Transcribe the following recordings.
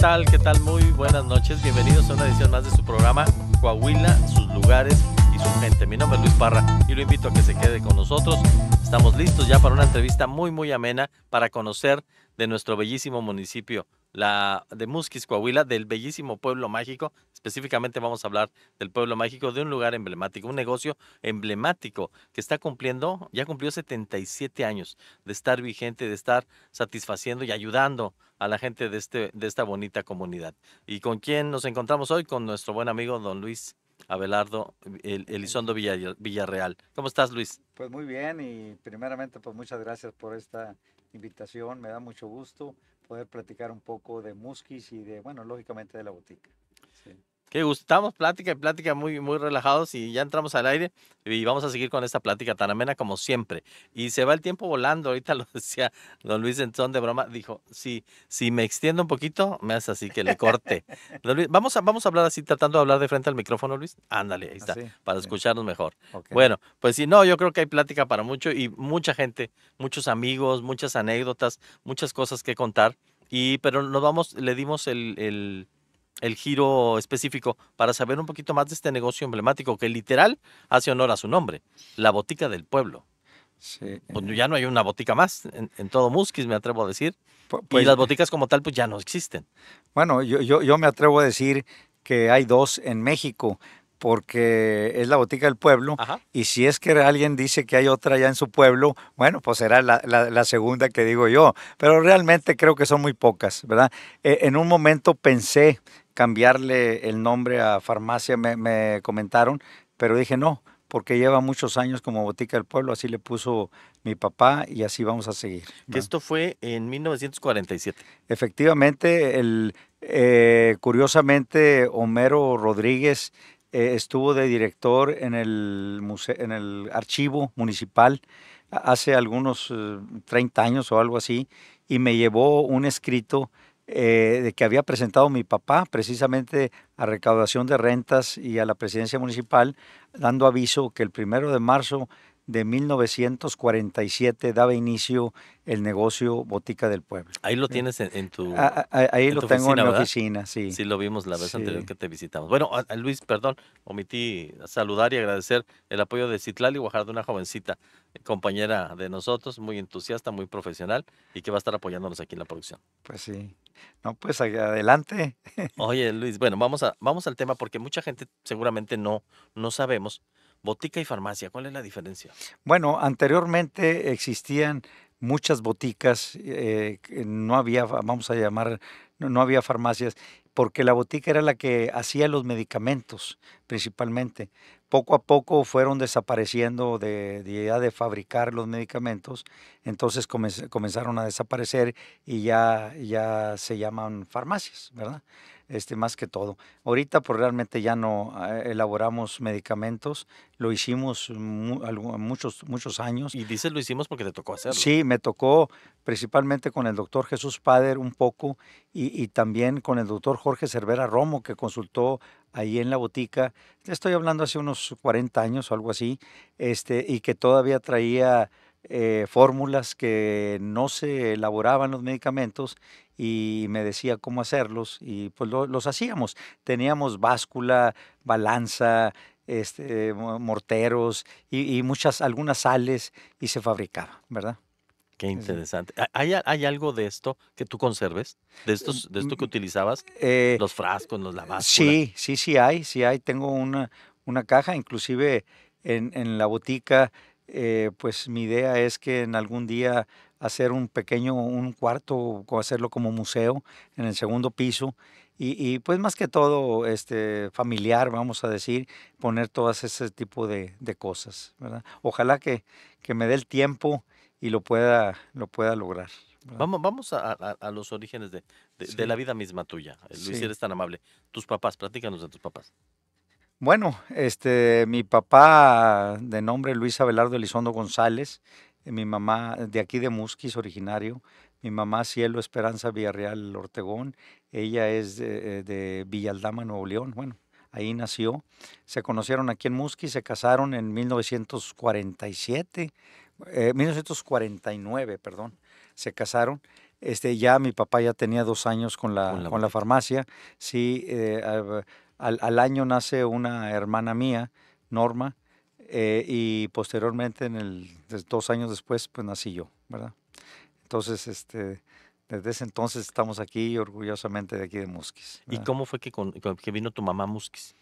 tal? ¿Qué tal? Muy buenas noches. Bienvenidos a una edición más de su programa Coahuila, sus lugares y su gente. Mi nombre es Luis Parra y lo invito a que se quede con nosotros. Estamos listos ya para una entrevista muy, muy amena para conocer de nuestro bellísimo municipio, la de Musquis, Coahuila, del bellísimo pueblo mágico Específicamente vamos a hablar del pueblo mágico, de un lugar emblemático, un negocio emblemático que está cumpliendo, ya cumplió 77 años de estar vigente, de estar satisfaciendo y ayudando a la gente de, este, de esta bonita comunidad. ¿Y con quién nos encontramos hoy? Con nuestro buen amigo don Luis Abelardo Elizondo Villarreal. ¿Cómo estás, Luis? Pues muy bien y primeramente pues muchas gracias por esta invitación. Me da mucho gusto poder platicar un poco de Musquis y de, bueno, lógicamente de la botica. Que gustamos, plática y plática muy, muy relajados y ya entramos al aire y vamos a seguir con esta plática tan amena como siempre. Y se va el tiempo volando, ahorita lo decía don Luis en de broma, dijo, si, si me extiendo un poquito, me hace así que le corte. vamos, a, vamos a hablar así, tratando de hablar de frente al micrófono, Luis. Ándale, ahí está, para escucharnos mejor. Bueno, pues sí, no, yo creo que hay plática para mucho y mucha gente, muchos amigos, muchas anécdotas, muchas cosas que contar. Y, pero nos vamos, le dimos el el giro específico para saber un poquito más de este negocio emblemático que literal hace honor a su nombre, la botica del pueblo. Pues eh. ya no hay una botica más en, todo Musquis, me atrevo a decir. y pues las boticas como tal, pues ya no existen. Bueno, yo, yo, yo me atrevo a decir que hay dos en México porque es la botica del pueblo. Y si es que alguien dice que hay otra ya en su pueblo, bueno, pues será la, segunda que digo yo. Pero realmente creo que son muy pocas, ¿verdad? Eh, en un momento pensé cambiarle el nombre a farmacia, me, comentaron, pero dije no, porque lleva muchos años como Botica del Pueblo, así le puso mi papá y así vamos a seguir. esto fue en 1947. Efectivamente, el, eh, curiosamente Homero Rodríguez eh, estuvo de director en el, archivo municipal hace algunos 30 eh, años o algo así y me llevó un escrito eh, de que había presentado mi papá precisamente a recaudación de rentas y a la presidencia municipal, dando aviso que el primero de marzo de 1947 daba inicio el negocio Botica del Pueblo. Ahí lo eh, tienes en, tu Ahí lo tengo en la oficina, sí. Sí, lo vimos la vez anterior que te visitamos. Bueno, Luis, perdón, omití saludar y agradecer el apoyo de Citlali Guajardo, una jovencita eh, compañera de nosotros, muy entusiasta, muy profesional y que va a estar apoyándonos aquí en la producción. Pues sí. No, pues adelante. Oye, Luis, bueno, vamos, a, vamos al tema porque mucha gente seguramente no, no sabemos Botica y farmacia, ¿cuál es la diferencia? Bueno, anteriormente existían muchas boticas, eh, no había, vamos a llamar, no, había farmacias, porque la botica era la que hacía los medicamentos principalmente. Poco a poco fueron desapareciendo de idea de, fabricar los medicamentos, entonces comenzaron a desaparecer y ya, ya se llaman farmacias, ¿verdad? este, más que todo. Ahorita pues realmente ya no ah, eh, elaboramos medicamentos, lo hicimos muchos, muchos años. Y dices lo hicimos porque te tocó hacerlo. Sí, me tocó principalmente con el doctor Jesús Pader un poco y, también con el doctor Jorge Cervera Romo que consultó ahí en la botica, estoy hablando hace unos 40 años o algo así, este, y que todavía traía... Eh, fórmulas que no se elaboraban los medicamentos y me decía cómo hacerlos y pues los hacíamos. Teníamos báscula, balanza, este, morteros y, muchas, algunas sales y se fabricaba, ¿verdad? Qué interesante. ¿Hay, ¿Hay, algo de esto que tú conserves? ¿De, eh, estos, de esto que mm, utilizabas? Eh, los frascos, los lavas Sí, sí, sí hay, sí hay. Tengo una, una caja, inclusive en, la botica, eh, pues mi idea es que en algún día hacer un pequeño, un cuarto, hacerlo como museo en el segundo piso. Y, pues más que todo este, familiar, vamos a decir, poner todas ese tipo de, cosas. Ojalá que, me dé el tiempo y lo pueda, lo pueda lograr. Vamos, vamos a, los orígenes de, la vida misma tuya. Eh, Luis, eres tan amable. Tus papás, platícanos de tus papás. Bueno, este, mi papá de nombre Luis Abelardo Elizondo González mi mamá de aquí de Musquis, originario, mi mamá Cielo Esperanza Villarreal Ortegón, ella es de, eh, Villaldama, Nuevo León, bueno, ahí nació. Se conocieron aquí en Musquis, se casaron en 1947, 1949, eh, perdón, se casaron. Este, ya mi papá ya tenía dos años con la, con la, farmacia. Sí, eh, al, al, año nace una hermana mía, Norma, eh, y posteriormente, en el, dos años después, pues nací yo, ¿verdad? Entonces, este, desde ese entonces estamos aquí orgullosamente de aquí de Musquis. ¿Y cómo fue que, que vino tu mamá Musquis?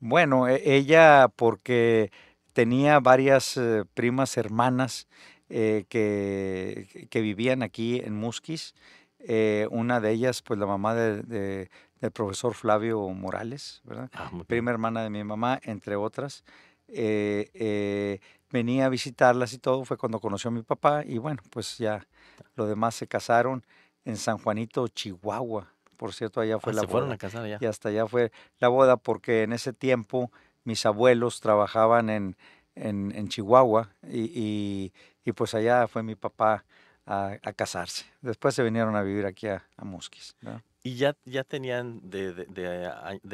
Bueno, e, ella porque tenía varias eh, primas hermanas eh, que, que, vivían aquí en Musquis. una de ellas, pues la mamá del profesor Flavio Morales, ¿verdad? Ah, Prima hermana de mi mamá, entre otras. Eh, eh, venía a visitarlas y todo, fue cuando conoció a mi papá y bueno, pues ya lo demás se casaron en San Juanito, Chihuahua. Por cierto, allá fue ah, la se Fueron a casar Y hasta allá fue la boda porque en ese tiempo mis abuelos trabajaban en, Chihuahua y, pues allá fue mi papá a, casarse. Después se vinieron a vivir aquí a, a Musquis. ¿Y ya, ya tenían de,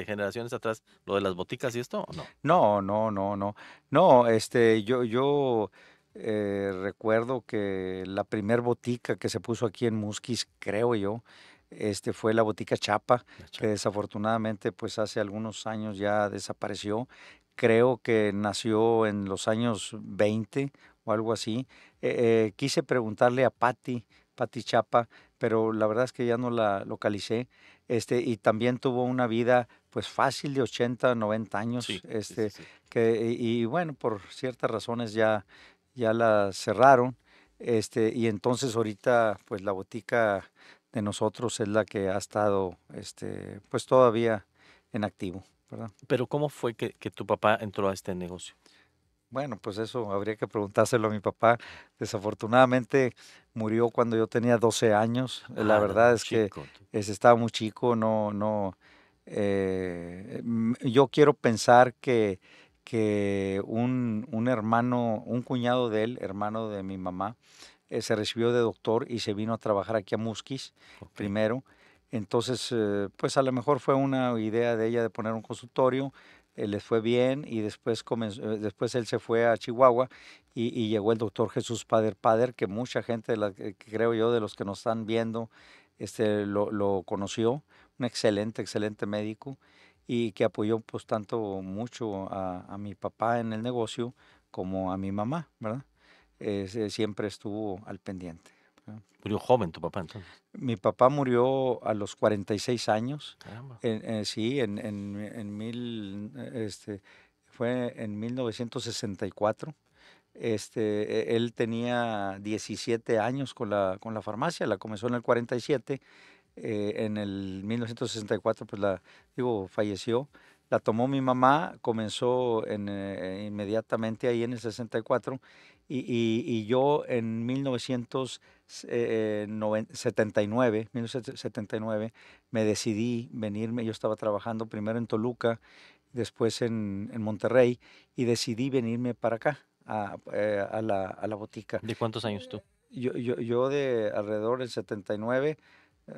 generaciones atrás lo de las boticas y esto o no? No, no, no, no. No, este, yo, yo eh, recuerdo que la primer botica que se puso aquí en Musquis, creo yo, este fue la botica Chapa, que desafortunadamente pues hace algunos años ya desapareció. Creo que nació en los años 20 o algo así. Eh, eh, quise preguntarle a Patti, Patti Chapa, pero la verdad es que ya no la localicé. Este, y también tuvo una vida pues fácil de 80, 90 años. este, Que, y, bueno, por ciertas razones ya, ya la cerraron. Este, y entonces ahorita pues la botica de nosotros es la que ha estado este, pues todavía en activo. Pero ¿cómo fue que tu papá entró a este negocio? Bueno, pues eso habría que preguntárselo a mi papá. Desafortunadamente murió cuando yo tenía 12 años. La ah, verdad es que es, estaba muy chico, no, no. Eh, yo quiero pensar que, que un, hermano, un cuñado de él, hermano de mi mamá, eh, se recibió de doctor y se vino a trabajar aquí a Musquis primero. Entonces, eh, pues a lo mejor fue una idea de ella de poner un consultorio eh, les fue bien y después, eh, después él se fue a Chihuahua y, llegó el doctor Jesús Pader Pader, que mucha gente, eh, creo yo, de los que nos están viendo, este, lo, conoció, un excelente, excelente médico y que apoyó pues tanto mucho a, mi papá en el negocio como a mi mamá, ¿verdad? siempre estuvo al pendiente. Murió joven tu papá entonces. Mi papá murió a los 46 años. Eh, sí, en, este, fue en 1964. Este, e, él tenía 17 años con la, con la farmacia, la comenzó en el 47. Eh, en el 1964, pues la, digo, falleció. La tomó mi mamá, comenzó en, eh, inmediatamente ahí en el 64 y, y yo en 1964 eh, 79, 1979, me decidí venirme. Yo estaba trabajando primero en Toluca, después en, Monterrey, y decidí venirme para acá, eh, a, la, a, la, botica. ¿De cuántos años tú? Yo, yo, yo de alrededor del 79, eh,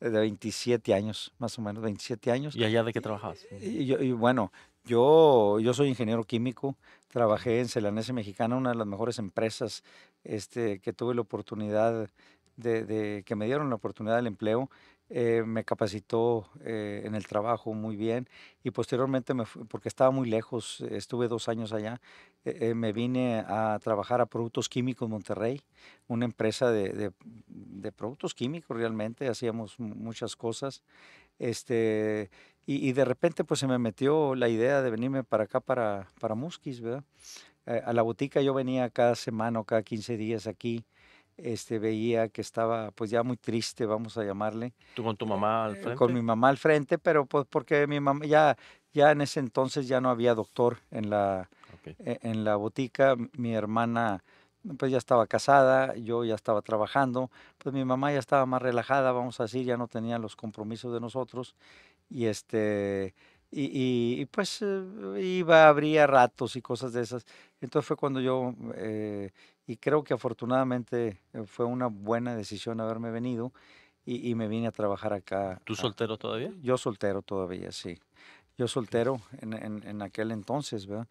de 27 años, más o menos, 27 años. ¿Y allá de qué trabajabas? Y, y, bueno, yo, yo soy ingeniero químico, trabajé en Celanese Mexicana, una de las mejores empresas este, que tuve la oportunidad de, que me dieron la oportunidad del empleo, eh, me capacitó eh, en el trabajo muy bien y posteriormente, porque estaba muy lejos, estuve dos años allá, eh, me vine a trabajar a Productos Químicos Monterrey, una empresa de, productos químicos realmente, hacíamos muchas cosas. Este, y, y, de repente pues se me metió la idea de venirme para acá, para, para Musquis, ¿verdad? Eh, a la botica yo venía cada semana o cada 15 días aquí. Este, veía que estaba pues ya muy triste, vamos a llamarle. ¿Tú con tu eh, mamá al frente? Eh, con mi mamá al frente, pero pues porque mi mamá ya, ya en ese entonces ya no había doctor en la, e, en la botica. Mi hermana pues ya estaba casada, yo ya estaba trabajando, pues mi mamá ya estaba más relajada, vamos a decir, ya no tenía los compromisos de nosotros. Y este, y, pues iba, abría ratos y cosas de esas. Entonces fue cuando yo, eh, y creo que afortunadamente eh, fue una buena decisión haberme venido y, me vine a trabajar acá. ¿Tú soltero todavía? Yo soltero todavía, sí. Yo soltero en, aquel entonces, ¿verdad?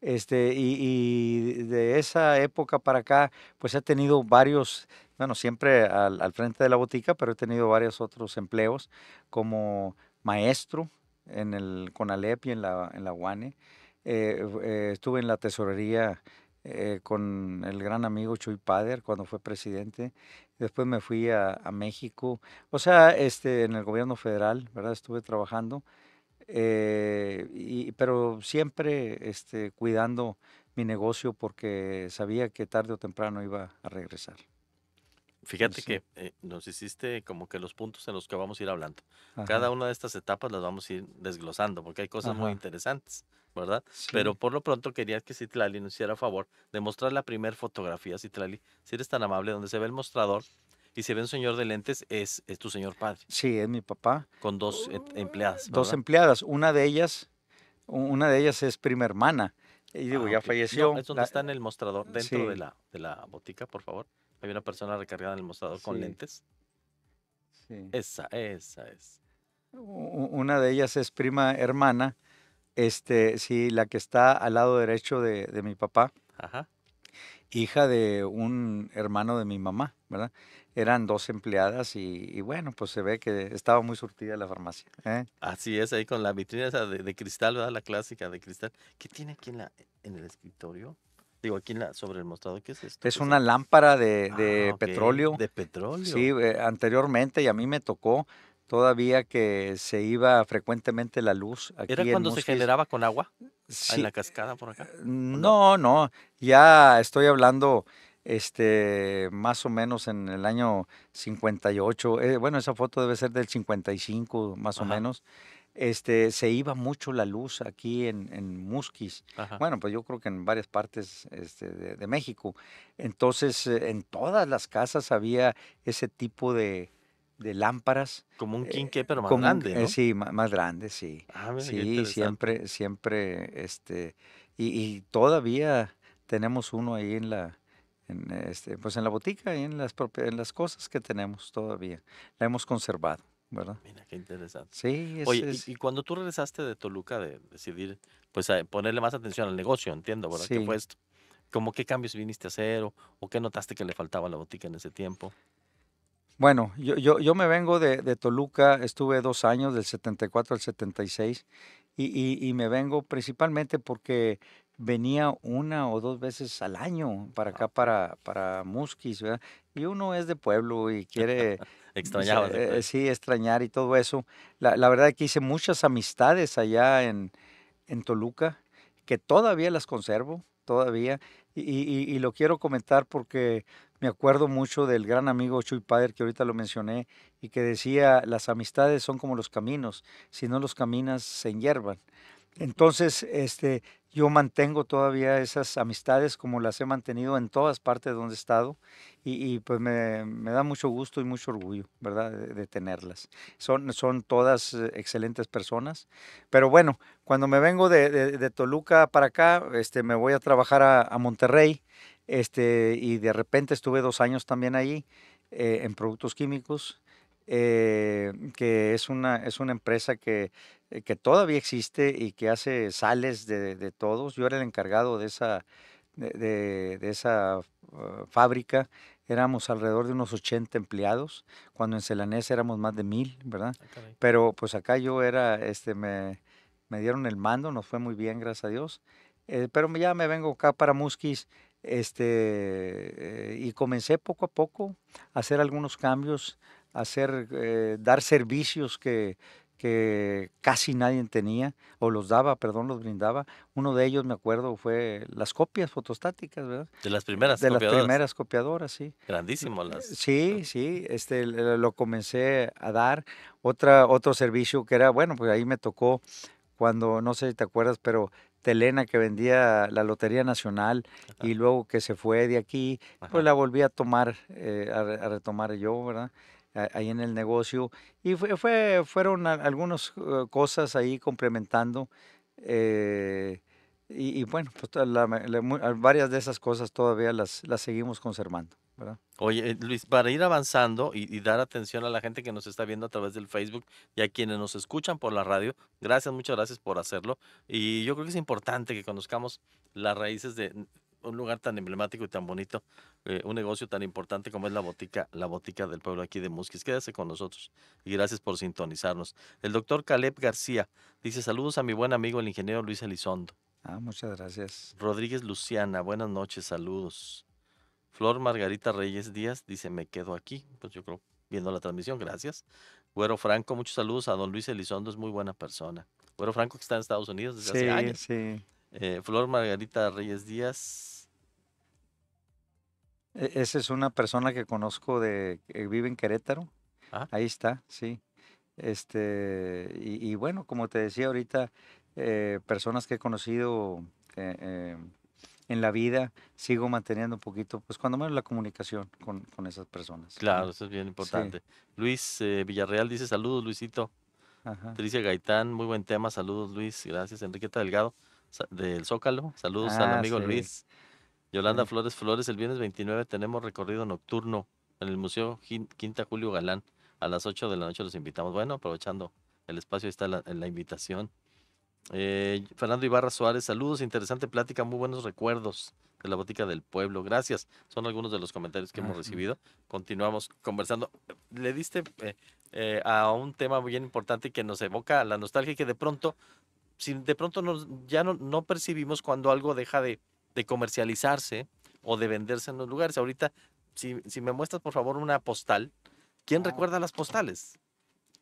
Este, y, de esa época para acá, pues he tenido varios, bueno, siempre al, frente de la botica, pero he tenido varios otros empleos como maestro en el CONALEP y en la, en la UANE. Eh, eh, estuve en la tesorería eh, con el gran amigo Chuy Pader cuando fue presidente. Después me fui a, México, o sea, este, en el gobierno federal, ¿verdad? Estuve trabajando, y, pero siempre este, cuidando mi negocio porque sabía que tarde o temprano iba a regresar. Fíjate que nos hiciste como que los puntos en los que vamos a ir hablando. Cada una de estas etapas las vamos a ir desglosando porque hay cosas muy interesantes. ¿verdad? Pero por lo pronto quería que Citlali nos hiciera favor de mostrar la primera fotografía, Citlali, si eres tan amable, donde se ve el mostrador y se ve un señor de lentes, es, tu señor padre. Sí, es mi papá. Con dos em, empleadas. Dos empleadas, una de ellas, una de ellas es prima hermana. Y digo, ah, ya falleció. es donde está en el mostrador, dentro de, la, de la botica, por favor. Hay una persona recargada en el mostrador con lentes. Sí. Esa, esa es. Una de ellas es prima hermana este, sí, la que está al lado derecho de, mi papá. Hija de un hermano de mi mamá, ¿verdad? Eran dos empleadas y, bueno, pues se ve que estaba muy surtida la farmacia. ¿eh? Así es, ahí con la vitrina de, de, cristal, ¿verdad? La clásica de cristal. ¿Qué tiene aquí en, la, en el escritorio? Digo, aquí en la, sobre el mostrador, ¿qué es esto? Es una lámpara de, ah, petróleo. De petróleo. Sí, eh, anteriormente, y a mí me tocó todavía que se iba frecuentemente la luz. Aquí ¿Era cuando se generaba con agua? ¿En la cascada por acá? No, no, ya estoy hablando este, más o menos en el año 58, eh, bueno, esa foto debe ser del 55 más o menos. Este, se iba mucho la luz aquí en, Musquis. Bueno, pues yo creo que en varias partes este, de México. Entonces, eh, en todas las casas había ese tipo de, de lámparas. Como un eh, quinqué, pero más grande, ¿no? sí, más, grande, sí. Ah, sí, siempre, siempre, este, y, todavía tenemos uno ahí en la, en este, pues en la botica y en las, en las cosas que tenemos todavía. La hemos conservado, ¿verdad? Mira, qué interesante. Sí, Oye, y, cuando tú regresaste de Toluca, de decidir, pues, ponerle más atención al negocio, entiendo, ¿verdad? Sí. ¿Qué fue qué cambios viniste a hacer o, o qué notaste que le faltaba a la botica en ese tiempo? Bueno, yo, yo, me vengo de, Toluca, estuve dos años, del 74 al 76, y, me vengo principalmente porque venía una o dos veces al año para ah. acá, para, para Musquis, ¿verdad? Y uno es de pueblo y quiere... Eh, sí, extrañar y todo eso. La, verdad que hice muchas amistades allá en, Toluca, que todavía las conservo, todavía. y, lo quiero comentar porque me acuerdo mucho del gran amigo Chuy Pader, que ahorita lo mencioné, y que decía, las amistades son como los caminos, si no los caminas se enhiervan. Entonces, este, yo mantengo todavía esas amistades como las he mantenido en todas partes donde he estado y, pues me, da mucho gusto y mucho orgullo, ¿verdad?, de, tenerlas. Son, son todas eh, excelentes personas, pero bueno, cuando me vengo de, de, Toluca para acá, este, me voy a trabajar a, a Monterrey este, y de repente estuve dos años también ahí eh, en productos químicos, eh, que es una, es una empresa que, eh, que todavía existe y que hace sales de, de todos. Yo era el encargado de esa, de, de, esa ah, fábrica. Éramos alrededor de unos 80 empleados, cuando en Celanés éramos más de mil, ¿verdad? Ah, pero pues acá yo era, este, me, me dieron el mando, nos fue muy bien, gracias a Dios. pero ya me vengo acá para Muskis. Este, eh, y comencé poco a poco a hacer algunos cambios, a hacer, eh, dar servicios que, casi nadie tenía, o los daba, perdón, los brindaba. Uno de ellos, me acuerdo, fue las copias fotostáticas, ¿verdad? De las primeras de copiadoras. De las primeras copiadoras, sí. Grandísimas las. Sí, sí, este, lo comencé a dar. Otra, otro servicio que era, bueno, pues ahí me tocó cuando, no sé si te acuerdas, pero Telena este, que vendía la Lotería Nacional y luego que se fue de aquí, pues la volví a tomar, eh, a, retomar yo, ¿verdad? ahí en el negocio. Y fue, fueron algunas eh, cosas ahí complementando. Eh, y, bueno, pues varias de esas cosas todavía las, las seguimos conservando. Oye, eh, Luis, para ir avanzando y, dar atención a la gente que nos está viendo a través del Facebook y a quienes nos escuchan por la radio, gracias, muchas gracias por hacerlo. Y yo creo que es importante que conozcamos las raíces de un lugar tan emblemático y tan bonito, eh, un negocio tan importante como es la botica, la botica del pueblo aquí de Musquis. Quédese con nosotros y gracias por sintonizarnos. El doctor Caleb García dice saludos a mi buen amigo el ingeniero Luis Elizondo. Ah, muchas gracias. Rodríguez Luciana, buenas noches, saludos. Flor Margarita Reyes Díaz dice, me quedo aquí. Pues yo creo, viendo la transmisión, gracias. Güero Franco, muchos saludos a don Luis Elizondo, es muy buena persona. Güero Franco que está en Estados Unidos desde hace años. Sí. Eh, Flor Margarita Reyes Díaz. E, esa es una persona que conozco de que vive en Querétaro. Ah. Ahí está, sí. Este, y, bueno, como te decía ahorita, eh, personas que he conocido eh, en la vida sigo manteniendo un poquito, pues cuando menos la comunicación con, esas personas. Claro, eso es bien importante. Luis eh, Villarreal dice saludos, Luisito. Ajá. Tricia Gaitán, muy buen tema, saludos Luis, gracias. Enriqueta Delgado del Zócalo, saludos al ah, amigo Luis. Yolanda Flores Flores, el viernes 29 tenemos recorrido nocturno en el Museo Quinta Julio Galán a las 8 de la noche los invitamos. Bueno, aprovechando el espacio, está la invitación. Eh, Fernando Ibarra Suárez, saludos, interesante plática, muy buenos recuerdos de la botica del pueblo. Gracias. Son algunos de los comentarios que hemos recibido. Continuamos conversando. Le diste eh, eh, a un tema muy bien importante que nos evoca la nostalgia y que de pronto, de pronto ya no, percibimos cuando algo deja de, comercializarse o de venderse en los lugares. Ahorita, si, me muestras por favor una postal, ¿quién recuerda las postales?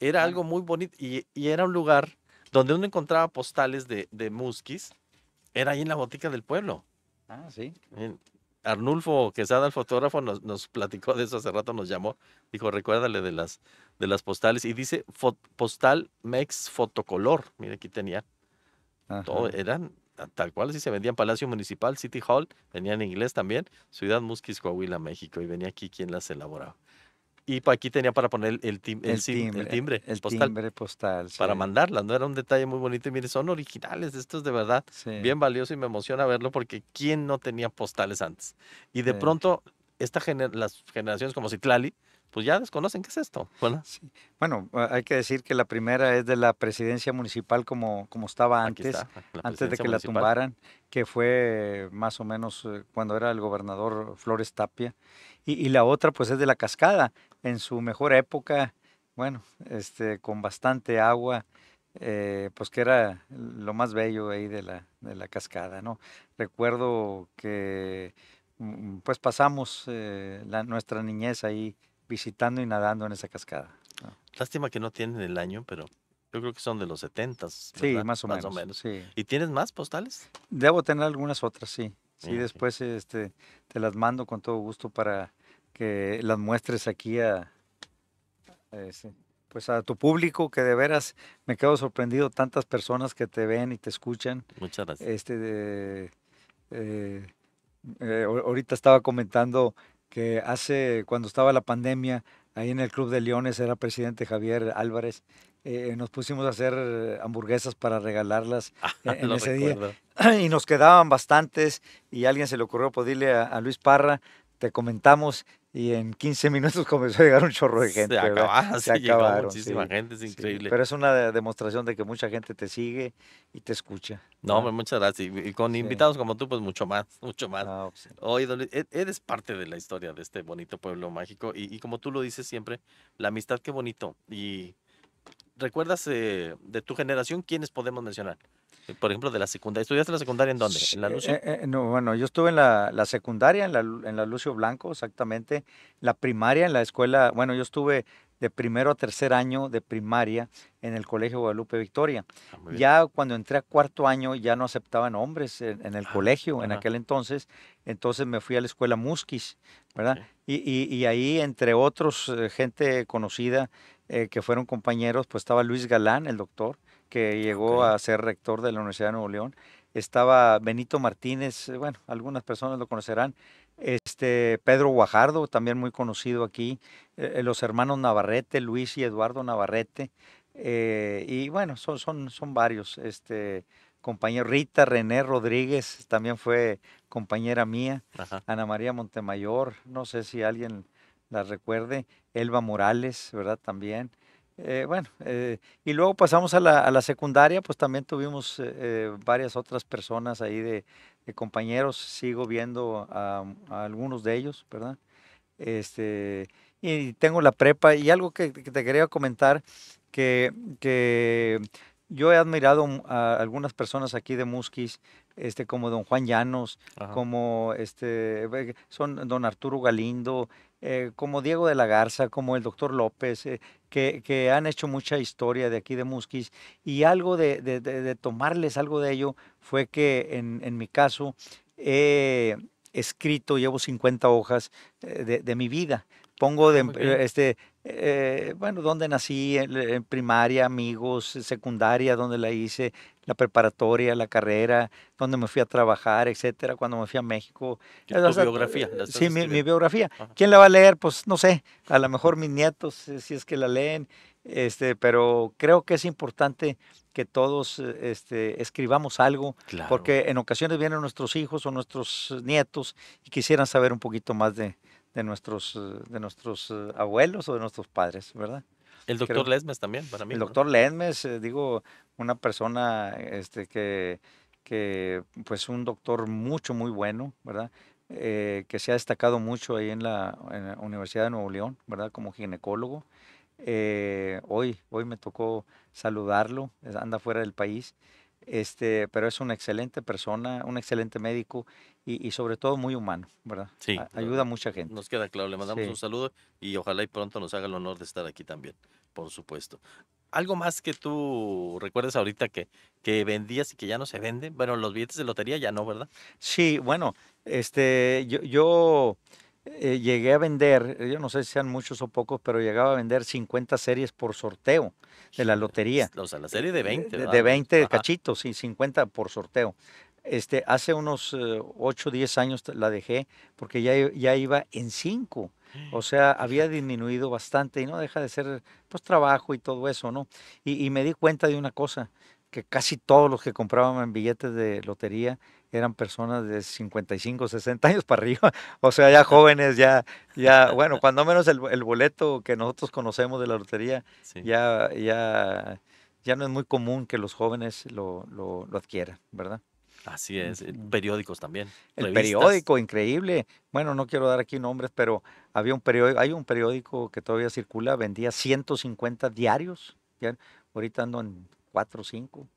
Era algo muy bonito y era un lugar donde uno encontraba postales de, de era ahí en la botica del pueblo. Ah, sí. Arnulfo Quesada, el fotógrafo, nos, platicó de eso hace rato, nos llamó, dijo, recuérdale de las, de las postales, y dice, postal Mex Fotocolor, mire, aquí tenía. Todo, eran tal cual, así se vendían Palacio Municipal, City Hall, Venían en inglés también, Ciudad Musquis, Coahuila, México, y venía aquí quien las elaboraba. Y aquí tenía para poner el, tim el, timbre, el timbre, el postal. Para mandarla, ¿no? Era un detalle muy bonito. Y mire, son originales, esto es de verdad bien valioso y me emociona verlo porque ¿quién no tenía postales antes? Y de pronto, esta las generaciones como Citlali, pues ya desconocen qué es esto. Bueno, sí. bueno, hay que decir que la primera es de la presidencia municipal como, como estaba antes, antes de que la tumbaran, que fue más o menos eh, cuando era el gobernador Flores Tapia. Y, y, la otra pues es de la cascada, en su mejor época, bueno, este, con bastante agua, eh, pues que era lo más bello ahí de la, de la cascada, ¿no? Recuerdo que mm, pues pasamos eh, la, nuestra niñez ahí visitando y nadando en esa cascada. Lástima que no tienen el año, pero yo creo que son de los 70. Sí, más o más menos. O menos. Sí. ¿Y tienes más postales? Debo tener algunas otras, sí. Sí, después Este, te las mando con todo gusto para que las muestres aquí a, eh, pues a tu público, que de veras me quedo sorprendido tantas personas que te ven y te escuchan. Muchas gracias. Este, eh, eh, ahorita estaba comentando que hace, cuando estaba la pandemia, ahí en el Club de Leones era presidente Javier Álvarez, nos pusimos a hacer hamburguesas para regalarlas ah, e-, en, ese día. Y nos quedaban bastantes y alguien se le ocurrió pedirle a Luis Parra, te comentamos y en 15 minutos comenzó a llegar un chorro de gente. Se, se, acabaron, muchísima gente, es increíble. pero es una demostración de que mucha gente te sigue y te escucha. No, hombre, muchas gracias. Y con invitados como tú, pues mucho más, mucho más. Pues, e, eres parte de la historia de este bonito pueblo mágico y, como tú lo dices siempre, la amistad, qué bonito. Y recuerdas eh, de tu generación, ¿quiénes podemos mencionar? por ejemplo, de la secundaria. ¿Estudiaste la secundaria en dónde? ¿En la Lucio? Eh, eh, bueno, yo estuve en la, secundaria, en la, Lucio Blanco, exactamente. La primaria, en la escuela, bueno, yo estuve de primero a tercer año de primaria en el Colegio Guadalupe Victoria. Ah, ya cuando entré a cuarto año ya no aceptaban hombres en, el ah, colegio en aquel entonces, entonces me fui a la escuela Musquis, ¿verdad? Y, ahí, entre otros, eh, gente conocida que fueron compañeros, pues estaba Luis Galán, el doctor, que llegó a ser rector de la Universidad de Nuevo León. Estaba Benito Martínez, eh, bueno, algunas personas lo conocerán. Este, Pedro Guajardo, también muy conocido aquí. Eh, los hermanos Navarrete, Luis y Eduardo Navarrete. Eh, y bueno, son, son, son varios. Este, compañero Rita René Rodríguez también fue compañera mía. Ana María Montemayor, no sé si alguien la recuerde. Elba Morales, ¿verdad? También. Eh, bueno, eh, y luego pasamos a la, secundaria, pues también tuvimos eh, varias otras personas ahí de, compañeros, sigo viendo um, a, algunos de ellos, ¿verdad? Este, y tengo la prepa, y algo que, te quería comentar, que, yo he admirado a algunas personas aquí de Musquis, este, como don Juan Llanos, como este, son don Arturo Galindo, eh, como Diego de la Garza, como el doctor López, eh, que, han hecho mucha historia de aquí de Musquis y algo de, de, tomarles algo de ello fue que en, mi caso he escrito, llevo 50 hojas eh, de, mi vida. Pongo ah, de, este, eh, bueno, ¿dónde nací, en, primaria, amigos, secundaria, donde la hice, la preparatoria, la carrera, donde me fui a trabajar, etcétera, cuando me fui a México. ¿Tu biografía? Sí, mi, biografía. ¿Quién la va a leer? Pues no sé, a lo mejor mis nietos, eh, si es que la leen, este, pero creo que es importante que todos eh, este, escribamos algo, porque en ocasiones vienen nuestros hijos o nuestros nietos y quisieran saber un poquito más de, de nuestros, eh, de nuestros eh, abuelos o de nuestros padres, ¿verdad? El doctor Lesmes también, para mí. El doctor Lesmes, eh, digo, una persona este, que, que, pues un doctor mucho, muy bueno, ¿verdad? que se ha destacado mucho ahí en la, en la, Universidad de Nuevo León, ¿verdad? Como ginecólogo. hoy, hoy me tocó saludarlo, anda fuera del país, este, pero es una excelente persona, un excelente médico y, sobre todo muy humano, ¿verdad? Sí. ayuda a mucha gente. Nos queda claro, le mandamos un saludo y ojalá y pronto nos haga el honor de estar aquí también, por supuesto. ¿Algo más que tú recuerdes ahorita que, que vendías y que ya no se vende? Bueno, los billetes de lotería ya no, ¿verdad? Sí, bueno, este, yo, eh, llegué a vender, yo no sé si sean muchos o pocos, pero llegaba a vender 50 series por sorteo de la lotería. O sea, la serie de 20. ¿verdad? De, 20 cachitos, sí, 50 por sorteo. Este, hace unos 8 o 10 años la dejé porque ya, ya iba en 5. O sea, había disminuido bastante y no deja de ser pues trabajo y todo eso, ¿no? Y, me di cuenta de una cosa, que casi todos los que compraban billetes de lotería eran personas de 55, 60 años para arriba, o sea, ya jóvenes, ya, ya, bueno, cuando menos el, boleto que nosotros conocemos de la lotería, ya, ya, ya no es muy común que los jóvenes lo adquieran, ¿verdad? Así es, eh, periódicos también. El periódico, increíble. Bueno, no quiero dar aquí nombres, pero había un periódico, hay un periódico que todavía circula, vendía 150 diarios. ¿ya? Ahorita ando en 4 o 5.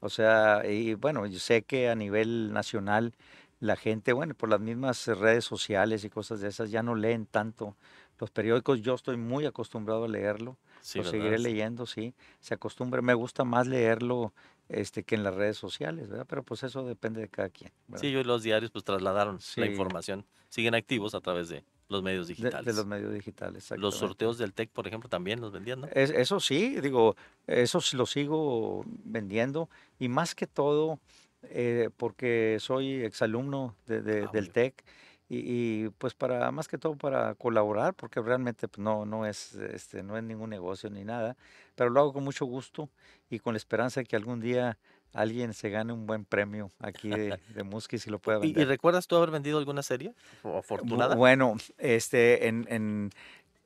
O sea, y bueno, yo sé que a nivel nacional la gente, bueno, por las mismas redes sociales y cosas de esas, ya no leen tanto los periódicos. Yo estoy muy acostumbrado a leerlo. Sí, lo seguiré leyendo, sí. Se acostumbra, me gusta más leerlo este, que en las redes sociales, ¿verdad? Pero pues eso depende de cada quien. Sí, los diarios pues trasladaron la información, siguen activos a través de los medios digitales. De, los medios digitales, Los sorteos del TEC, por ejemplo, también los vendían, eso sí, digo, eso lo sigo vendiendo y más que todo eh, porque soy exalumno de, ah, del TEC. Y, pues para más que todo para colaborar porque realmente pues, no no es este no es ningún negocio ni nada pero lo hago con mucho gusto y con la esperanza de que algún día alguien se gane un buen premio aquí de, de Musky si lo pueda vender. ¿Y, recuerdas tú haber vendido alguna serie afortunada? Bueno, este, en,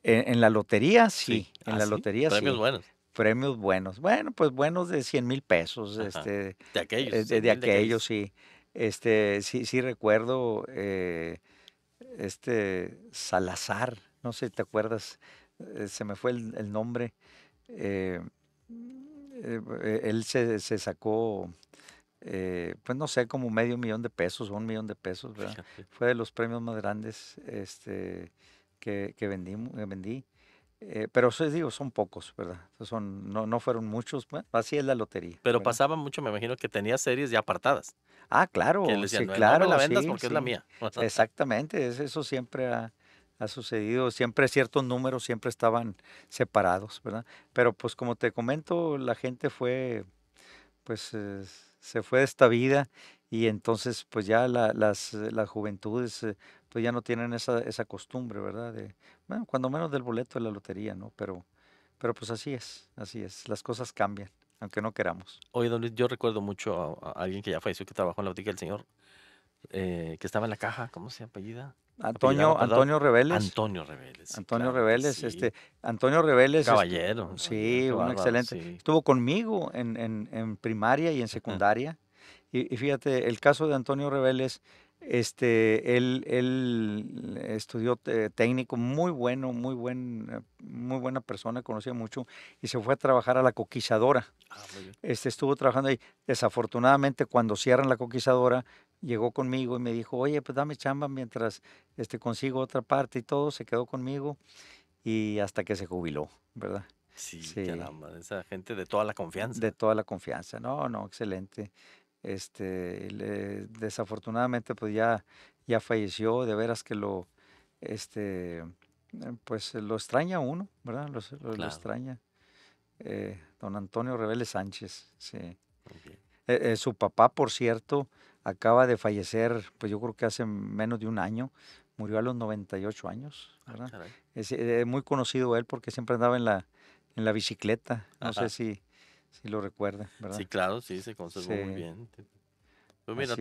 la lotería sí, en la ¿Ah, la sí? lotería Premios buenos. Premios buenos. Bueno, pues buenos de 100 mil pesos. Este, de aquellos. Eh, de, aquellos, sí. Este, sí, sí recuerdo eh, este Salazar, no sé si te acuerdas, eh, se me fue el nombre. Eh, eh, eh, él se, sacó, eh, pues no sé, como medio millón de pesos o un millón de pesos, ¿verdad? Fue de los premios más grandes este, que, que vendí. pero eso digo, son pocos, ¿verdad? Son, no, fueron muchos, así es la lotería. Pero pasaba mucho, me imagino, que tenía series ya apartadas. Ah, claro, sí, claro. la vendas porque es la mía. Exactamente, eso siempre ha, ha sucedido, siempre ciertos números siempre estaban separados, ¿verdad? Pero pues como te comento, la gente fue, pues eh, se fue de esta vida y entonces pues ya eh, las, juventudes eh, pues ya no tienen esa, costumbre, ¿verdad? bueno, cuando menos del boleto de la lotería, ¿no? Pero, pero pues así es, así es, las cosas cambian, aunque no queramos. Oye, don Luis, yo recuerdo mucho a, alguien que ya falleció, que trabajó en la botica del señor, que estaba en la caja, ¿cómo se apellida? Antonio, Antonio Reveles. Antonio Reveles. Antonio Reveles, este, Antonio Reveles. Caballero. Este, sí, un excelente. Estuvo conmigo en, primaria y en secundaria. Y, fíjate, el caso de Antonio Reveles, este, él, él estudió eh, técnico, muy bueno, muy, buen, muy buena persona, conocía mucho, y se fue a trabajar a la coquizadora. Ah, este, estuvo trabajando ahí. Desafortunadamente, cuando cierran la coquizadora, llegó conmigo y me dijo, oye, pues dame chamba mientras este, consigo otra parte y todo, se quedó conmigo y hasta que se jubiló, ¿verdad? Sí, esa gente de toda la confianza. De toda la confianza, no, no, excelente. Este, desafortunadamente, pues ya, ya falleció, de veras que lo, este, pues lo extraña uno, ¿verdad? Lo, extraña. Eh, don Antonio Revele Sánchez, sí. Eh, eh, su papá, por cierto, acaba de fallecer, pues yo creo que hace menos de un año, murió a los 98 años, ah, ¿verdad? es, eh, muy conocido él porque siempre andaba en la, en la bicicleta, no sé si, si lo recuerda, ¿verdad? Sí, claro, sí, se conservó muy bien. Pues mira,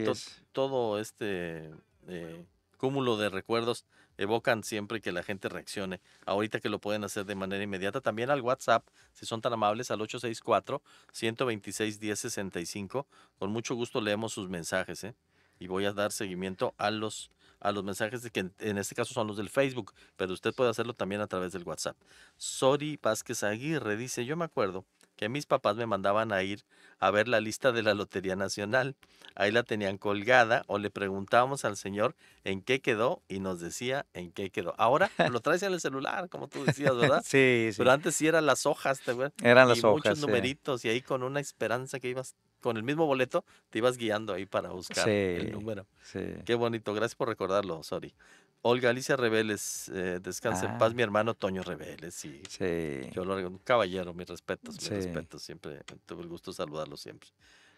todo este eh, cúmulo de recuerdos evocan siempre que la gente reaccione. Ahorita que lo pueden hacer de manera inmediata, también al WhatsApp, si son tan amables, al 864-126-1065. Con mucho gusto leemos sus mensajes ¿eh? y voy a dar seguimiento a los, a los mensajes de que en este caso son los del Facebook, pero usted puede hacerlo también a través del WhatsApp. Sori Vázquez Aguirre dice, yo me acuerdo que mis papás me mandaban a ir a ver la lista de la Lotería Nacional. Ahí la tenían colgada o le preguntábamos al señor en qué quedó y nos decía en qué quedó. Ahora lo traes en el celular, como tú decías, ¿verdad? sí, sí. Pero antes sí eran las hojas, ¿te Eran las hojas. Muchos numeritos y ahí con una esperanza que ibas con el mismo boleto, te ibas guiando ahí para buscar el número. Sí. Qué bonito, gracias por recordarlo, Sorry. Olga Alicia Rebeles, eh, descanse en paz ah. mi hermano Toño Rebeles. Y sí. Yo lo un caballero, mis respetos, mis respetos. Siempre tuve el gusto de saludarlo siempre.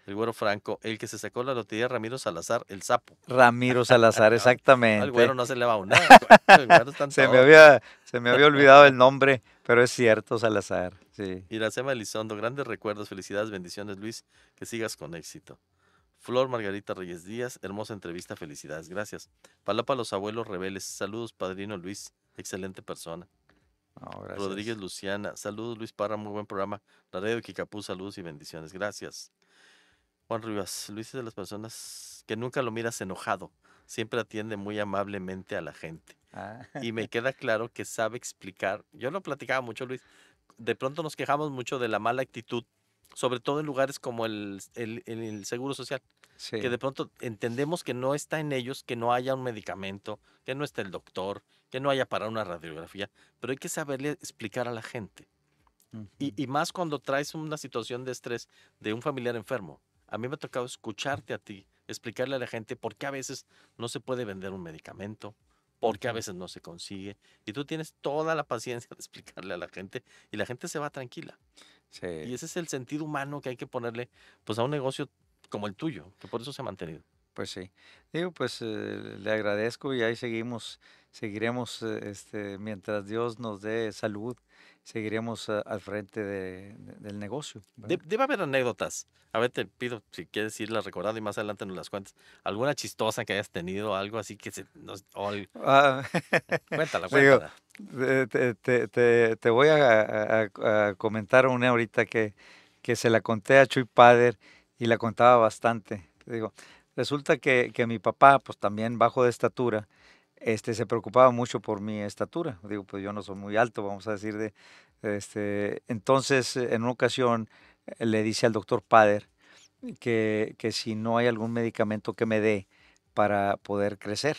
El güero Franco, el que se sacó la lotería Ramiro Salazar, el sapo. Ramiro Salazar, exactamente. Al güero no se le va a una. se, me había, se me había olvidado el nombre, pero es cierto, Salazar. Sí. Iracema Elizondo, grandes recuerdos, felicidades, bendiciones, Luis, que sigas con éxito. Flor Margarita Reyes Díaz, hermosa entrevista, felicidades, gracias. Palapa Los Abuelos Rebeles, saludos, padrino Luis, excelente persona. Rodríguez Luciana, saludos Luis Parra, muy buen programa. de Kikapú, saludos y bendiciones, gracias. Juan Rivas, Luis es de las personas que nunca lo miras enojado, siempre atiende muy amablemente a la gente. Ah. Y me queda claro que sabe explicar, yo lo platicaba mucho Luis, de pronto nos quejamos mucho de la mala actitud sobre todo en lugares como el, Seguro Social. Que de pronto entendemos que no está en ellos, que no haya un medicamento, que no esté el doctor, que no haya para una radiografía, pero hay que saberle explicar a la gente. y, y, más cuando traes una situación de estrés de un familiar enfermo. A mí me ha tocado escucharte a ti, explicarle a la gente por qué a veces no se puede vender un medicamento, por qué a veces no se consigue. Y tú tienes toda la paciencia de explicarle a la gente y la gente se va tranquila. Y ese es el sentido humano que hay que ponerle pues a un negocio como el tuyo, que por eso se ha mantenido. Pues sí. Digo, pues eh, le agradezco y ahí seguimos, seguiremos eh, este, mientras Dios nos dé salud, seguiremos eh, al frente de, del negocio. debe haber anécdotas. A ver, te pido si quieres irlas recordando y más adelante nos las cuentas. ¿Alguna chistosa que hayas tenido, algo así que se ah. cuéntala, cuéntala. Eh, te, te, voy a, comentar una ahorita que, que, se la conté a Chuy Pader y la contaba bastante. Digo, resulta que, mi papá, pues también bajo de estatura, este, se preocupaba mucho por mi estatura. Digo, pues yo no soy muy alto, vamos a decir. De, este, entonces, eh, en una ocasión, eh, le dice al doctor Pader que, que si no hay algún medicamento que me dé para poder crecer.